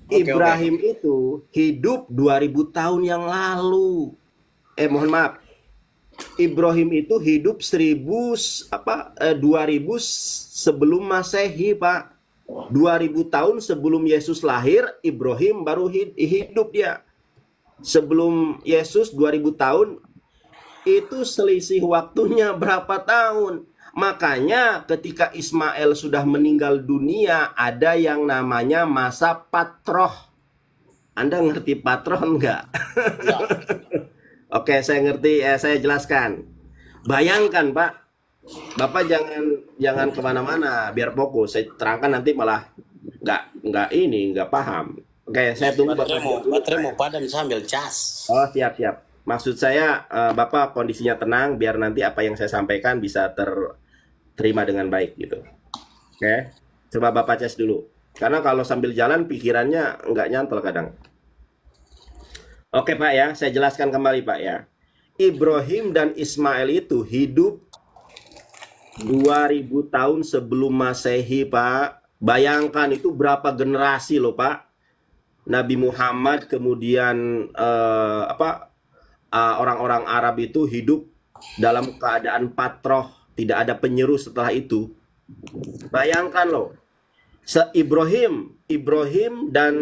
Ibrahim oke. itu hidup 2000 tahun yang lalu. Eh mohon maaf, Ibrahim itu hidup seribu apa eh, ribu sebelum Masehi, Pak. dua ribu tahun sebelum Yesus lahir, Ibrahim baru hidup dia. Sebelum Yesus dua ribu tahun itu selisih waktunya berapa tahun? Makanya ketika Ismail sudah meninggal dunia ada yang namanya masa patroh. Anda ngerti patroh enggak? Ya. Oke, saya ngerti. Eh, saya jelaskan. Bayangkan, Pak. Bapak jangan jangan kemana-mana, biar fokus. Saya terangkan nanti malah nggak nggak ini nggak paham. Oke, saya tunggu baterai Bapak. Mau, baterai mau padam sambil cas. Oh, siap siap. Maksud saya, uh, Bapak kondisinya tenang, biar nanti apa yang saya sampaikan bisa terima dengan baik gitu. Oke, coba Bapak cas dulu. Karena kalau sambil jalan pikirannya nggak nyantol kadang. Oke Pak ya, saya jelaskan kembali Pak ya. Ibrahim dan Ismail itu hidup 2000 tahun sebelum Masehi Pak. Bayangkan itu berapa generasi loh Pak. Nabi Muhammad kemudian eh, apa eh, orang-orang eh, Arab itu hidup dalam keadaan patroh, tidak ada penyeru setelah itu. Bayangkan loh. Se Ibrahim, Ibrahim dan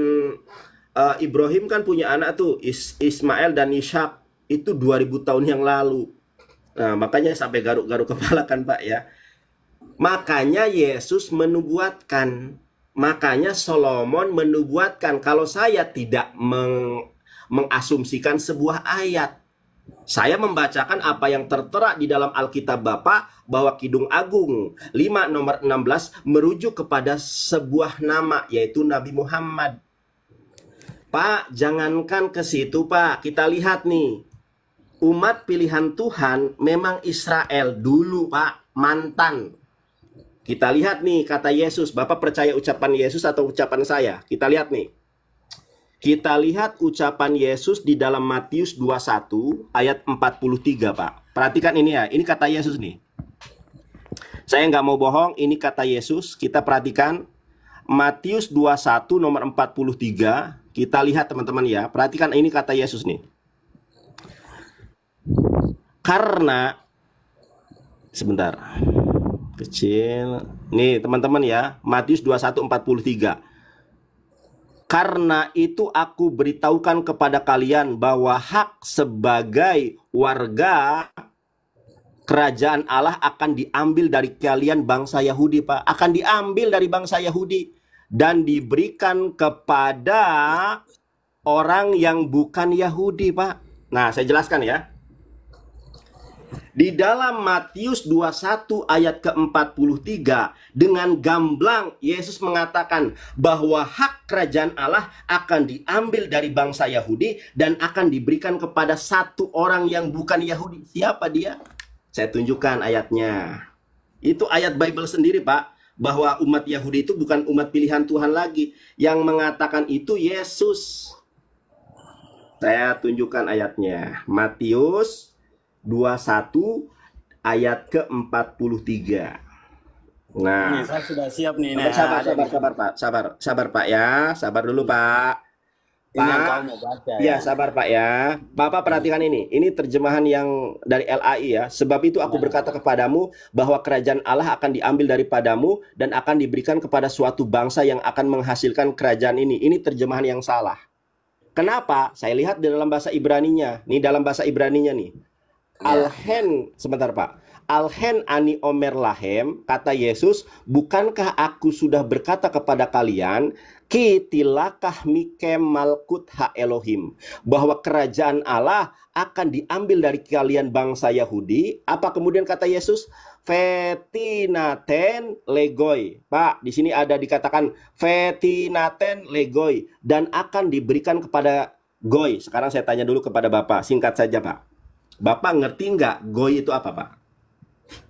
uh, Ibrahim kan punya anak tuh Is Ismail dan Ishak itu 2000 tahun yang lalu. Nah, makanya sampai garuk-garuk kepala kan Pak ya. Makanya Yesus menubuatkan. Makanya Solomon menubuatkan kalau saya tidak meng mengasumsikan sebuah ayat. Saya membacakan apa yang tertera di dalam Alkitab Bapak bahwa Kidung Agung 5 nomor 16 merujuk kepada sebuah nama yaitu Nabi Muhammad. Pak, jangankan ke situ, Pak. Kita lihat nih. Umat pilihan Tuhan memang Israel dulu, Pak, mantan. Kita lihat nih kata Yesus, Bapak percaya ucapan Yesus atau ucapan saya? Kita lihat nih. Kita lihat ucapan Yesus di dalam Matius 21 ayat 43, Pak. Perhatikan ini ya, ini kata Yesus nih. Saya nggak mau bohong, ini kata Yesus. Kita perhatikan Matius 21 nomor 43 kita lihat teman-teman ya, perhatikan ini kata Yesus nih. Karena sebentar. Kecil. Nih, teman-teman ya, Matius 21:43. Karena itu aku beritahukan kepada kalian bahwa hak sebagai warga kerajaan Allah akan diambil dari kalian bangsa Yahudi, Pak. Akan diambil dari bangsa Yahudi dan diberikan kepada orang yang bukan Yahudi, Pak. Nah, saya jelaskan ya. Di dalam Matius 21 ayat ke-43 dengan gamblang Yesus mengatakan bahwa hak kerajaan Allah akan diambil dari bangsa Yahudi dan akan diberikan kepada satu orang yang bukan Yahudi. Siapa dia? Saya tunjukkan ayatnya. Itu ayat Bible sendiri, Pak bahwa umat Yahudi itu bukan umat pilihan Tuhan lagi. Yang mengatakan itu Yesus. Saya tunjukkan ayatnya. Matius 21 ayat ke-43. Nah, ini saya sudah siap nih. Nah, sabar, sabar, sabar, Pak. Sabar, sabar, Pak ya. Sabar dulu, Pak. Pak, yang baca. Ya, ya, sabar Pak ya. Bapak hmm. perhatikan ini. Ini terjemahan yang dari LAI ya. Sebab itu aku nah. berkata kepadamu bahwa kerajaan Allah akan diambil daripadamu dan akan diberikan kepada suatu bangsa yang akan menghasilkan kerajaan ini. Ini terjemahan yang salah. Kenapa? Saya lihat di dalam bahasa Ibraninya. Nih dalam bahasa Ibraninya nih. Ya. Alhen sebentar Pak. Alhen ani omer lahem, kata Yesus, bukankah aku sudah berkata kepada kalian, kitilakah mikem malkut ha Elohim bahwa kerajaan Allah akan diambil dari kalian bangsa Yahudi apa kemudian kata Yesus Fetinaten legoi Pak di sini ada dikatakan fetinaten legoi dan akan diberikan kepada goi sekarang saya tanya dulu kepada Bapak singkat saja Pak Bapak ngerti nggak goi itu apa Pak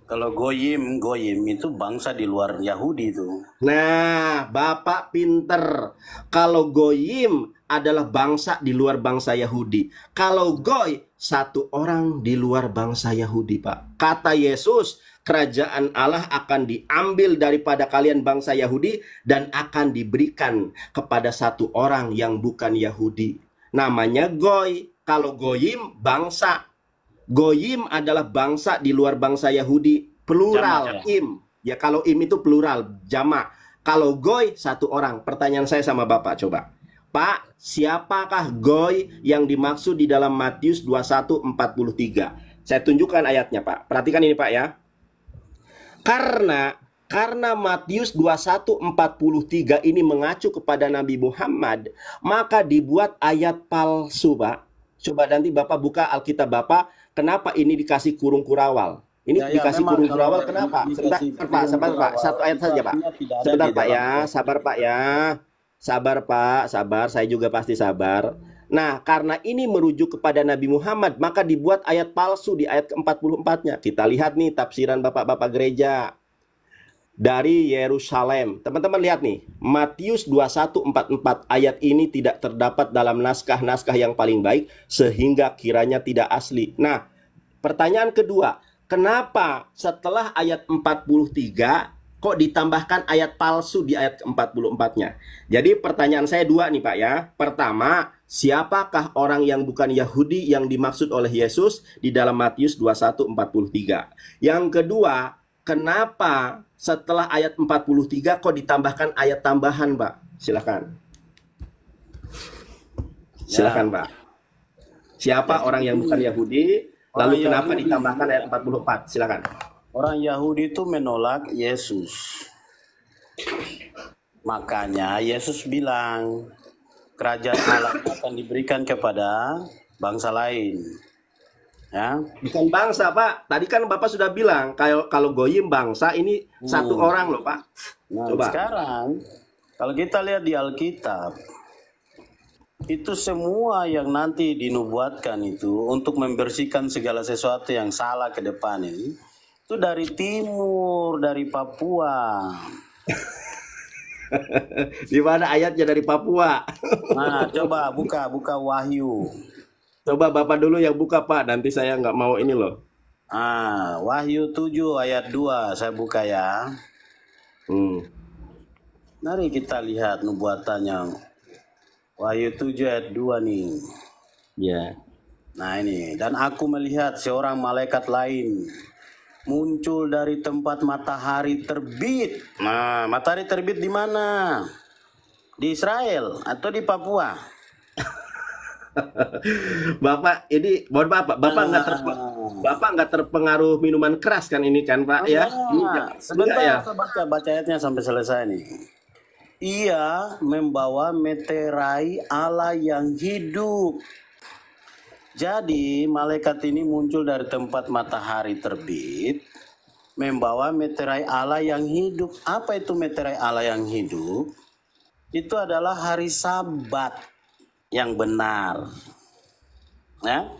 kalau goyim, goyim itu bangsa di luar Yahudi itu. Nah, Bapak pinter. Kalau goyim adalah bangsa di luar bangsa Yahudi. Kalau goy, satu orang di luar bangsa Yahudi, Pak. Kata Yesus, kerajaan Allah akan diambil daripada kalian bangsa Yahudi dan akan diberikan kepada satu orang yang bukan Yahudi. Namanya goy. Kalau goyim, bangsa Goyim adalah bangsa di luar bangsa Yahudi plural jamak, im. Ya kalau im itu plural jamak. Kalau goy satu orang. Pertanyaan saya sama Bapak coba. Pak, siapakah goy yang dimaksud di dalam Matius 21:43? Saya tunjukkan ayatnya, Pak. Perhatikan ini, Pak ya. Karena karena Matius 21:43 ini mengacu kepada Nabi Muhammad, maka dibuat ayat palsu, Pak. Coba nanti Bapak buka Alkitab Bapak kenapa ini dikasih kurung kurawal? Ini ya, ya dikasih ya, kurung kurawal kenapa? Sebentar, Pak, sabar Pak, satu ayat saja Pak. Sebentar Pak ya, sabar Pak ya. Sabar Pak, sabar, saya juga pasti sabar. Nah, karena ini merujuk kepada Nabi Muhammad, maka dibuat ayat palsu di ayat ke-44-nya. Kita lihat nih tafsiran Bapak-bapak gereja dari Yerusalem. Teman-teman lihat nih, Matius 21:44 ayat ini tidak terdapat dalam naskah-naskah yang paling baik sehingga kiranya tidak asli. Nah, pertanyaan kedua, kenapa setelah ayat 43 kok ditambahkan ayat palsu di ayat 44 nya Jadi pertanyaan saya dua nih Pak ya. Pertama, siapakah orang yang bukan Yahudi yang dimaksud oleh Yesus di dalam Matius 21:43? Yang kedua, kenapa setelah ayat 43 kok ditambahkan ayat tambahan, Pak? Silakan. Silakan, ya. Mbak. Siapa ya, orang yang bukan Yahudi? lalu Yahudi. kenapa ditambahkan ayat 44? Silakan. Orang Yahudi itu menolak Yesus. Makanya Yesus bilang kerajaan Allah akan diberikan kepada bangsa lain ya. Bukan bangsa, Pak. Tadi kan Bapak sudah bilang kalau kalau goyim bangsa ini hmm. satu orang loh, Pak. Nah, Coba. Sekarang kalau kita lihat di Alkitab itu semua yang nanti dinubuatkan itu untuk membersihkan segala sesuatu yang salah ke depan ini itu dari timur, dari Papua. di mana ayatnya dari Papua? nah, coba buka buka Wahyu. Coba Bapak dulu yang buka Pak, nanti saya nggak mau ini loh. Ah, Wahyu 7 ayat 2 saya buka ya. Hmm. Mari kita lihat nubuatannya. Wahyu 7 ayat 2 nih. Ya. Yeah. Nah ini, dan aku melihat seorang malaikat lain muncul dari tempat matahari terbit. Nah, matahari terbit di mana? Di Israel atau di Papua? Bapak, ini mohon maaf Pak, Bapak nggak terpe ah. Bapak nggak terpengaruh minuman keras kan ini kan Pak ya? Ah, ini iya. Sebentar ya? baca baca ayatnya sampai selesai nih. Ia membawa meterai Allah yang hidup. Jadi malaikat ini muncul dari tempat matahari terbit membawa meterai Allah yang hidup. Apa itu meterai Allah yang hidup? Itu adalah hari Sabat yang benar. Ya.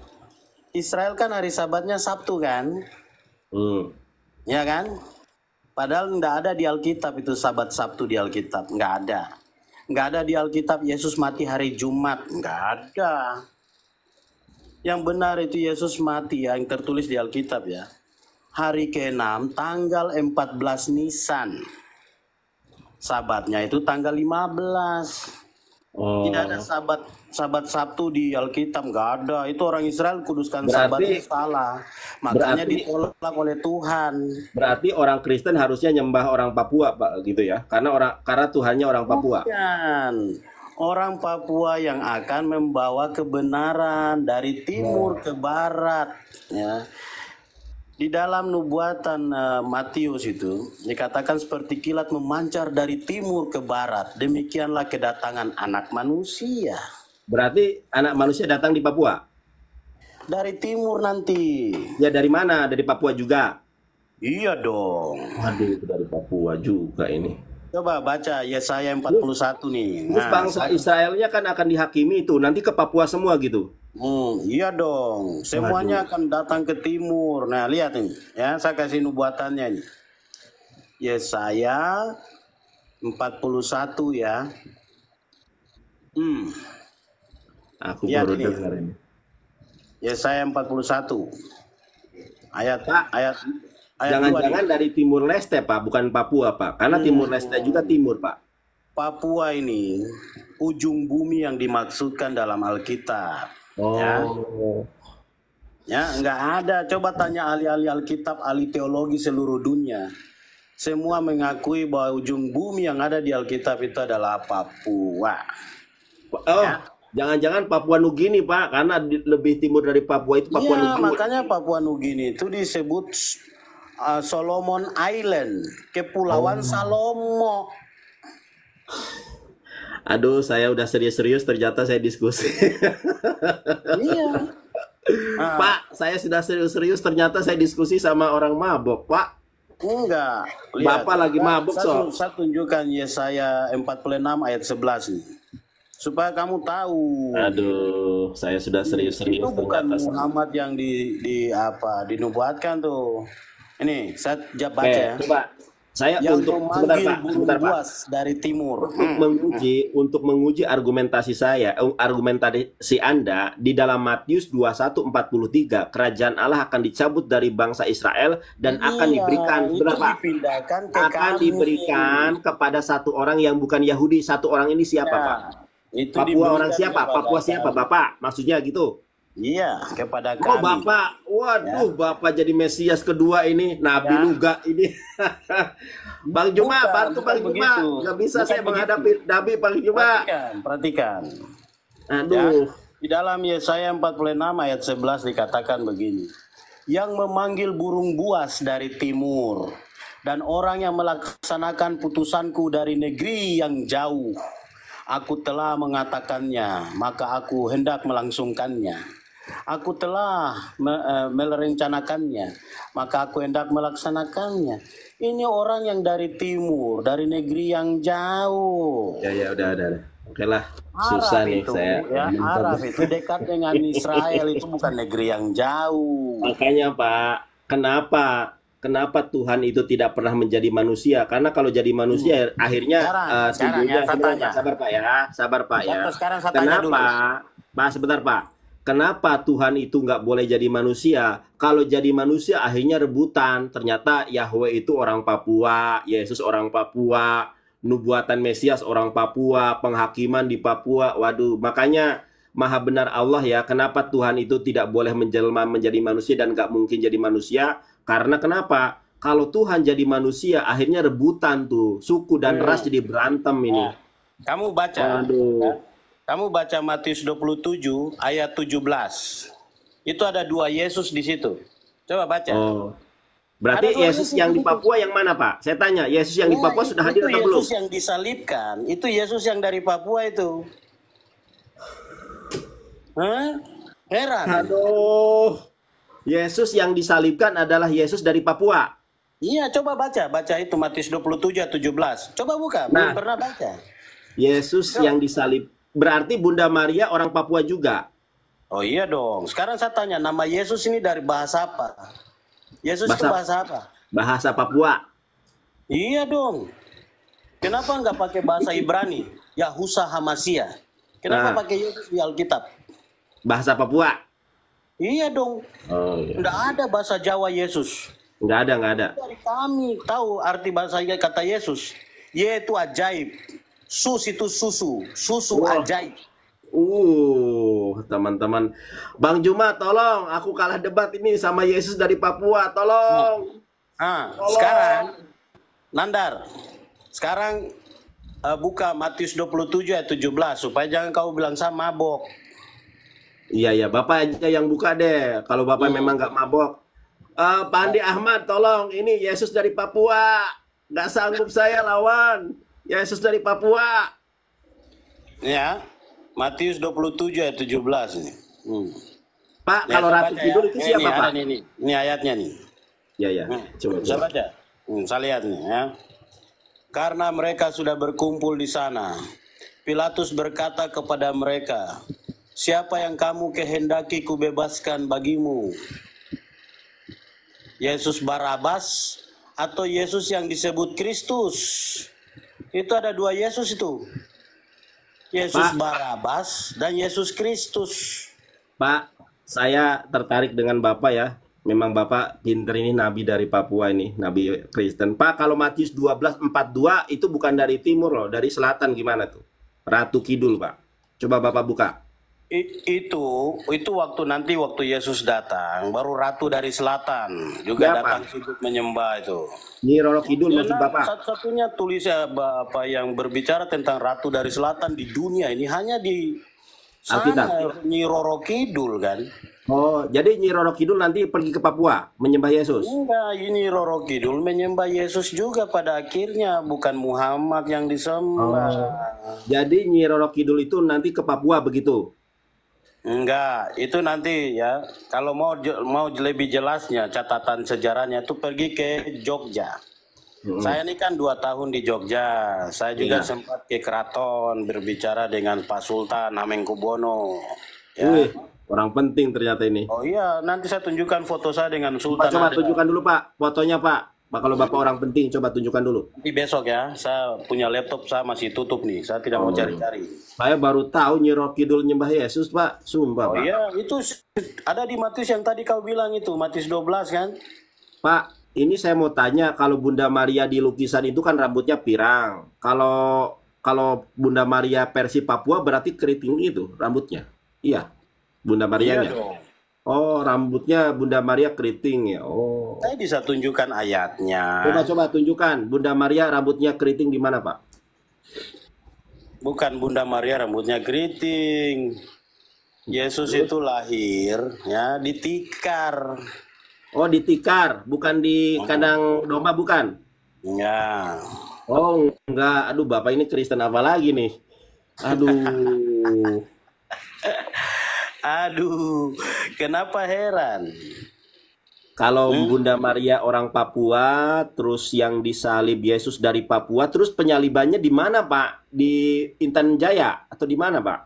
Israel kan hari sabatnya Sabtu kan? Hmm. Ya kan? Padahal nggak ada di Alkitab itu sabat Sabtu di Alkitab. Nggak ada. Nggak ada di Alkitab Yesus mati hari Jumat. Nggak ada. Yang benar itu Yesus mati ya, yang tertulis di Alkitab ya. Hari ke-6 tanggal 14 Nisan. Sabatnya itu tanggal 15. Oh. Tidak ada oh. sabat sahabat Sabtu di Alkitab nggak ada. Itu orang Israel kuduskan sahabat salah. Makanya berarti, ditolak oleh Tuhan. Berarti orang Kristen harusnya nyembah orang Papua, Pak, gitu ya. Karena orang karena Tuhannya orang Papua. Bukan. Orang Papua yang akan membawa kebenaran dari timur ya. ke barat, ya. Di dalam nubuatan uh, Matius itu dikatakan seperti kilat memancar dari timur ke barat, demikianlah kedatangan anak manusia. Berarti anak manusia datang di Papua? Dari timur nanti. Ya dari mana? Dari Papua juga? Iya dong. itu dari Papua juga ini. Coba baca Yesaya 41 terus, nih. Nah, bangsa saya... Israelnya kan akan dihakimi itu, nanti ke Papua semua gitu. Hmm, iya dong. Semuanya Aduh. akan datang ke timur. Nah, lihat nih. Ya, saya kasih nubuatannya nih. Yesaya 41 ya. Hmm. Aku ya, baru ini dengar ini. saya 41 ayat Pak, ayat Jangan-jangan dari Timur Leste Pak, bukan Papua Pak. Karena hmm. Timur Leste juga timur Pak. Papua ini ujung bumi yang dimaksudkan dalam Alkitab. Oh. Ya. Ya, nggak ada. Coba tanya ahli-ahli Alkitab, ahli teologi seluruh dunia. Semua mengakui bahwa ujung bumi yang ada di Alkitab itu adalah Papua. Oh, ya. Jangan-jangan Papua Nugini Pak, karena di, lebih timur dari Papua itu Papua ya, Nugini. makanya Papua Nugini itu disebut uh, Solomon Island, Kepulauan oh. Salomo. Aduh, saya udah serius-serius ternyata saya diskusi. iya. Nah. Pak, saya sudah serius-serius ternyata saya diskusi sama orang mabok, Pak. Enggak. Lihat. Bapak lagi mabuk, saya, so. Saya tunjukkan Yesaya ya 46 ayat 11 nih supaya kamu tahu. Aduh, saya sudah serius-serius. Itu bukan Muhammad yang di di apa dinubuatkan tuh. Ini saya jawab baca ya. Coba saya yang untuk sebentar Pak, sebentar Pak. dari timur. Untuk hmm. menguji untuk menguji argumentasi saya, eh, argumentasi Anda di dalam Matius 21:43, kerajaan Allah akan dicabut dari bangsa Israel dan iya, akan diberikan berapa? Pak? Dipindahkan ke akan kami. diberikan kepada satu orang yang bukan Yahudi. Satu orang ini siapa, ya. Pak? Itu Papua orang siapa? Papua kami. siapa? Bapak, maksudnya gitu. Iya, kepada oh, kami. Oh, Bapak. Waduh, ya. Bapak jadi Mesias kedua ini, Nabi ya. Luga ini. Bang Juma, bantu Bang Juma. Gak bisa bukan saya begitu. menghadapi Nabi Bang Juma. Perhatikan, perhatikan. Aduh. Ya. Di dalam Yesaya 46 ayat 11 dikatakan begini. Yang memanggil burung buas dari timur dan orang yang melaksanakan putusanku dari negeri yang jauh Aku telah mengatakannya, maka aku hendak melangsungkannya. Aku telah me e, merencanakannya, maka aku hendak melaksanakannya. Ini orang yang dari timur, dari negeri yang jauh. Ya ya udah udah. udah. Oke lah, susah Arab nih itu, saya. Ya, Arab itu dekat dengan Israel itu bukan negeri yang jauh. Makanya Pak, kenapa kenapa Tuhan itu tidak pernah menjadi manusia? Karena kalau jadi manusia hmm. akhirnya sekarang, uh, sekarang ya, ya sabar Pak ya, sabar Pak ya. Sekarang kenapa? Dulu. Pak sebentar Pak. Kenapa Tuhan itu nggak boleh jadi manusia? Kalau jadi manusia akhirnya rebutan. Ternyata Yahweh itu orang Papua, Yesus orang Papua, nubuatan Mesias orang Papua, penghakiman di Papua. Waduh, makanya maha benar Allah ya. Kenapa Tuhan itu tidak boleh menjelma menjadi manusia dan nggak mungkin jadi manusia? Karena kenapa? Kalau Tuhan jadi manusia, akhirnya rebutan tuh suku dan hmm. ras jadi berantem ini. Nah, kamu baca, Aduh. kamu baca Matius 27 ayat 17. Itu ada dua Yesus di situ. Coba baca. Oh. Berarti Yesus, Yesus yang di Papua yang mana Pak? Saya tanya, Yesus yang di nah, Papua sudah hadir atau belum? Yesus yang disalibkan, itu Yesus yang dari Papua itu. Hah? Heran. Aduh. Yesus yang disalibkan adalah Yesus dari Papua. Iya, coba baca, baca itu Matius 27 17. Coba buka, nah, belum pernah baca. Yesus coba. yang disalib. Berarti Bunda Maria orang Papua juga. Oh iya dong. Sekarang saya tanya, nama Yesus ini dari bahasa apa? Yesus bahasa, itu bahasa apa? Bahasa Papua. Iya dong. Kenapa nggak pakai bahasa Ibrani? Yahusa Hamasia. Kenapa nah, pakai Yesus di Alkitab? Bahasa Papua. Iya dong. Oh, iya. ada bahasa Jawa Yesus. Tidak ada, nggak ada. kami tahu arti bahasa kata Yesus. Ye itu ajaib. Sus itu susu. Susu oh. ajaib. Uh, teman-teman. Bang Juma, tolong. Aku kalah debat ini sama Yesus dari Papua. Tolong. Nah, tolong. sekarang, Nandar. Sekarang uh, buka Matius 27 ayat 17. Supaya jangan kau bilang sama, Bok. Iya ya, Bapak aja yang buka deh. Kalau Bapak hmm. memang nggak mabok. Uh, Pak Andi Ahmad, tolong ini Yesus dari Papua. Gak sanggup saya lawan. Yesus dari Papua. Ya, Matius 27 ayat 17 ini. Hmm. Pak, ya, kalau Ratu ya. Kidul itu siapa, Pak? Ini, ini, ini ayatnya nih. Ya, ya. Nah, coba, coba. Saya baca. Hmm, saya lihat nih ya. Karena mereka sudah berkumpul di sana, Pilatus berkata kepada mereka, Siapa yang kamu kehendaki kubebaskan bagimu? Yesus Barabas atau Yesus yang disebut Kristus? Itu ada dua Yesus itu. Yesus Pak, Barabas dan Yesus Kristus. Pak, saya tertarik dengan Bapak ya. Memang Bapak pinter ini nabi dari Papua ini, nabi Kristen. Pak, kalau Matius 12:42 itu bukan dari timur loh, dari selatan gimana tuh? Ratu Kidul, Pak. Coba Bapak buka itu itu waktu nanti waktu Yesus datang baru ratu dari selatan juga Siapa? datang untuk menyembah itu. Ini Roro Kidul ya, maksud Bapak. Satu-satunya tulisnya Bapak yang berbicara tentang ratu dari selatan di dunia ini hanya di Alkitab. Nyi Roro Kidul kan. Oh, jadi Nyi Roro Kidul nanti pergi ke Papua menyembah Yesus. Enggak, ini Roro Kidul menyembah Yesus juga pada akhirnya bukan Muhammad yang disembah. Oh. Jadi Nyi Roro Kidul itu nanti ke Papua begitu. Enggak, itu nanti ya. Kalau mau mau lebih jelasnya catatan sejarahnya itu pergi ke Jogja. Hmm. Saya ini kan dua tahun di Jogja. Saya juga ya. sempat ke keraton berbicara dengan Pak Sultan Hamengkubuwono. Ya. Wih, orang penting ternyata ini. Oh iya, nanti saya tunjukkan foto saya dengan Sultan. Pak, coba tunjukkan dulu Pak, fotonya Pak. Pak, kalau Bapak orang penting, coba tunjukkan dulu. Nanti besok ya, saya punya laptop, saya masih tutup nih. Saya tidak oh. mau cari-cari. Saya baru tahu nyerok Kidul nyembah Yesus, Pak. Sumpah, oh, Pak. iya, itu ada di Matius yang tadi kau bilang itu, Matius 12 kan? Pak, ini saya mau tanya, kalau Bunda Maria di lukisan itu kan rambutnya pirang. Kalau kalau Bunda Maria versi Papua berarti keriting itu rambutnya. Iya, Bunda Maria Iya Oh, rambutnya Bunda Maria keriting ya. Oh. Saya bisa tunjukkan ayatnya. Coba coba tunjukkan Bunda Maria rambutnya keriting di mana, Pak? Bukan Bunda Maria rambutnya keriting. Yesus Terus? itu lahir ya di tikar. Oh, di tikar, bukan di oh. kandang domba bukan? Ya. Oh, enggak. Aduh, Bapak ini Kristen apa lagi nih? Aduh. Aduh, kenapa heran? Kalau hmm. Bunda Maria orang Papua, terus yang disalib Yesus dari Papua, terus penyalibannya di mana, Pak? Di Intan Jaya atau di mana, Pak?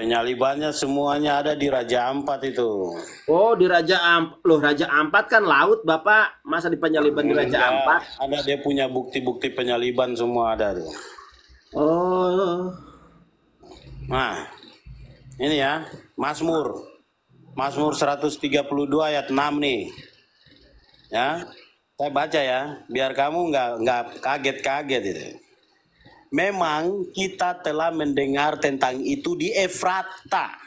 Penyalibannya semuanya ada di Raja Ampat itu. Oh, di Raja Ampat. Loh, Raja Ampat kan laut, Bapak. Masa di penyaliban di Raja iya, Ampat? Ada dia punya bukti-bukti penyaliban semua ada tuh. Oh. Nah, ini ya, Mazmur. Mazmur 132 ayat 6 nih. Ya. Saya baca ya, biar kamu nggak nggak kaget-kaget itu. Memang kita telah mendengar tentang itu di Efrata.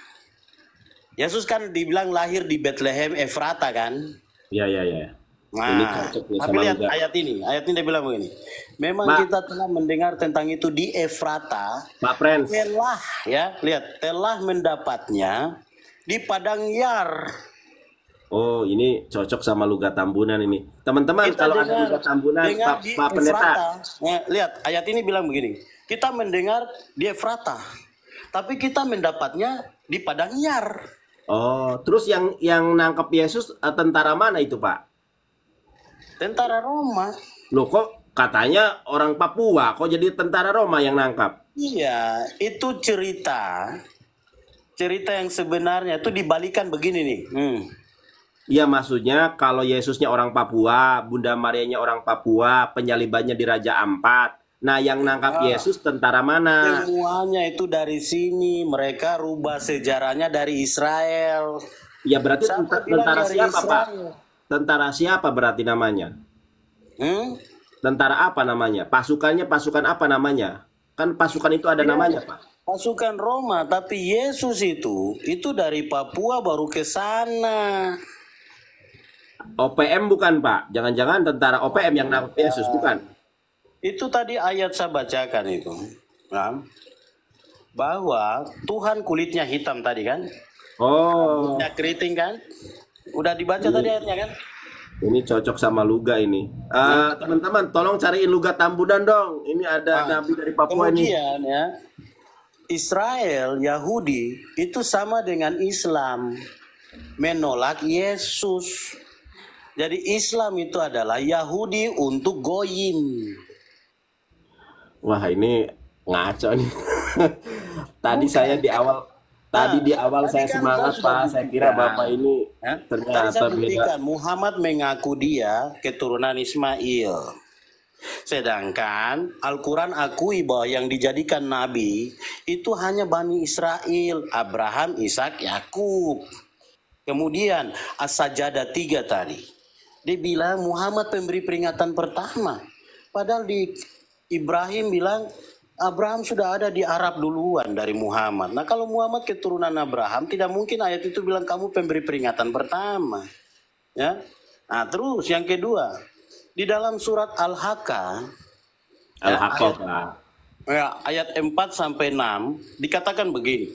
Yesus kan dibilang lahir di Bethlehem Efrata kan? Iya, iya, iya. Nah, ya, tapi lihat ayat ini, ayat ini dia bilang begini. Memang Ma, kita telah mendengar tentang itu di Efrata. Pak Prens. Telah ya, lihat, telah mendapatnya di padang yar. Oh, ini cocok sama Luga Tambunan ini. Teman-teman, kalau ada Luga Tambunan, Pak, pa Pendeta. Ya, lihat, ayat ini bilang begini. Kita mendengar di Efrata, tapi kita mendapatnya di padang yar. Oh, terus yang yang nangkep Yesus eh, tentara mana itu, Pak? Tentara Roma. Loh kok katanya orang Papua kok jadi tentara Roma yang nangkap? Iya, itu cerita cerita yang sebenarnya itu dibalikan begini nih. Hmm. Iya maksudnya kalau Yesusnya orang Papua, Bunda Marianya orang Papua, penyalibannya di Raja Ampat. Nah yang nangkap ya. Yesus tentara mana? Semuanya itu dari sini. Mereka rubah sejarahnya dari Israel. Ya berarti Sampai tentara iya, siapa Israel. Pak? Tentara siapa berarti namanya? Hmm? Tentara apa namanya? Pasukannya pasukan apa namanya? Kan pasukan itu ada iya. namanya, Pak. Pasukan Roma, tapi Yesus itu itu dari Papua baru ke sana. OPM bukan, Pak. Jangan-jangan tentara OPM yang namanya iya. Yesus, bukan? Itu tadi ayat saya bacakan itu. bahwa Tuhan kulitnya hitam tadi kan? Oh. Kulitnya keriting kan? Udah dibaca ini, tadi iya. airnya kan? Ini cocok sama Luga ini. Uh, teman-teman, tolong cariin Luga Tambudan dong. Ini ada nah, nabi dari Papua kemudian, ini. ya, Israel Yahudi itu sama dengan Islam menolak Yesus. Jadi Islam itu adalah Yahudi untuk goyim. Wah ini ngaco nih. Tadi okay. saya di awal Nah, tadi di awal saya kan semangat Pak, saya kira Bapak ini Hah? ternyata beda. Muhammad mengaku dia keturunan Ismail. Sedangkan Al-Quran akui bahwa yang dijadikan nabi itu hanya Bani Israel, Abraham, Ishak, Yakub. Kemudian As-Sajadah 3 tadi. Dia bilang Muhammad pemberi peringatan pertama. Padahal di Ibrahim bilang Abraham sudah ada di Arab duluan dari Muhammad. Nah kalau Muhammad keturunan Abraham, tidak mungkin ayat itu bilang kamu pemberi peringatan pertama. Ya. Nah terus yang kedua, di dalam surat Al-Haqqa, ya, al Ya, ayat, ayat 4 sampai 6 dikatakan begini.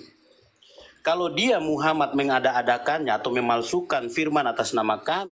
Kalau dia Muhammad mengada-adakannya atau memalsukan firman atas nama kami,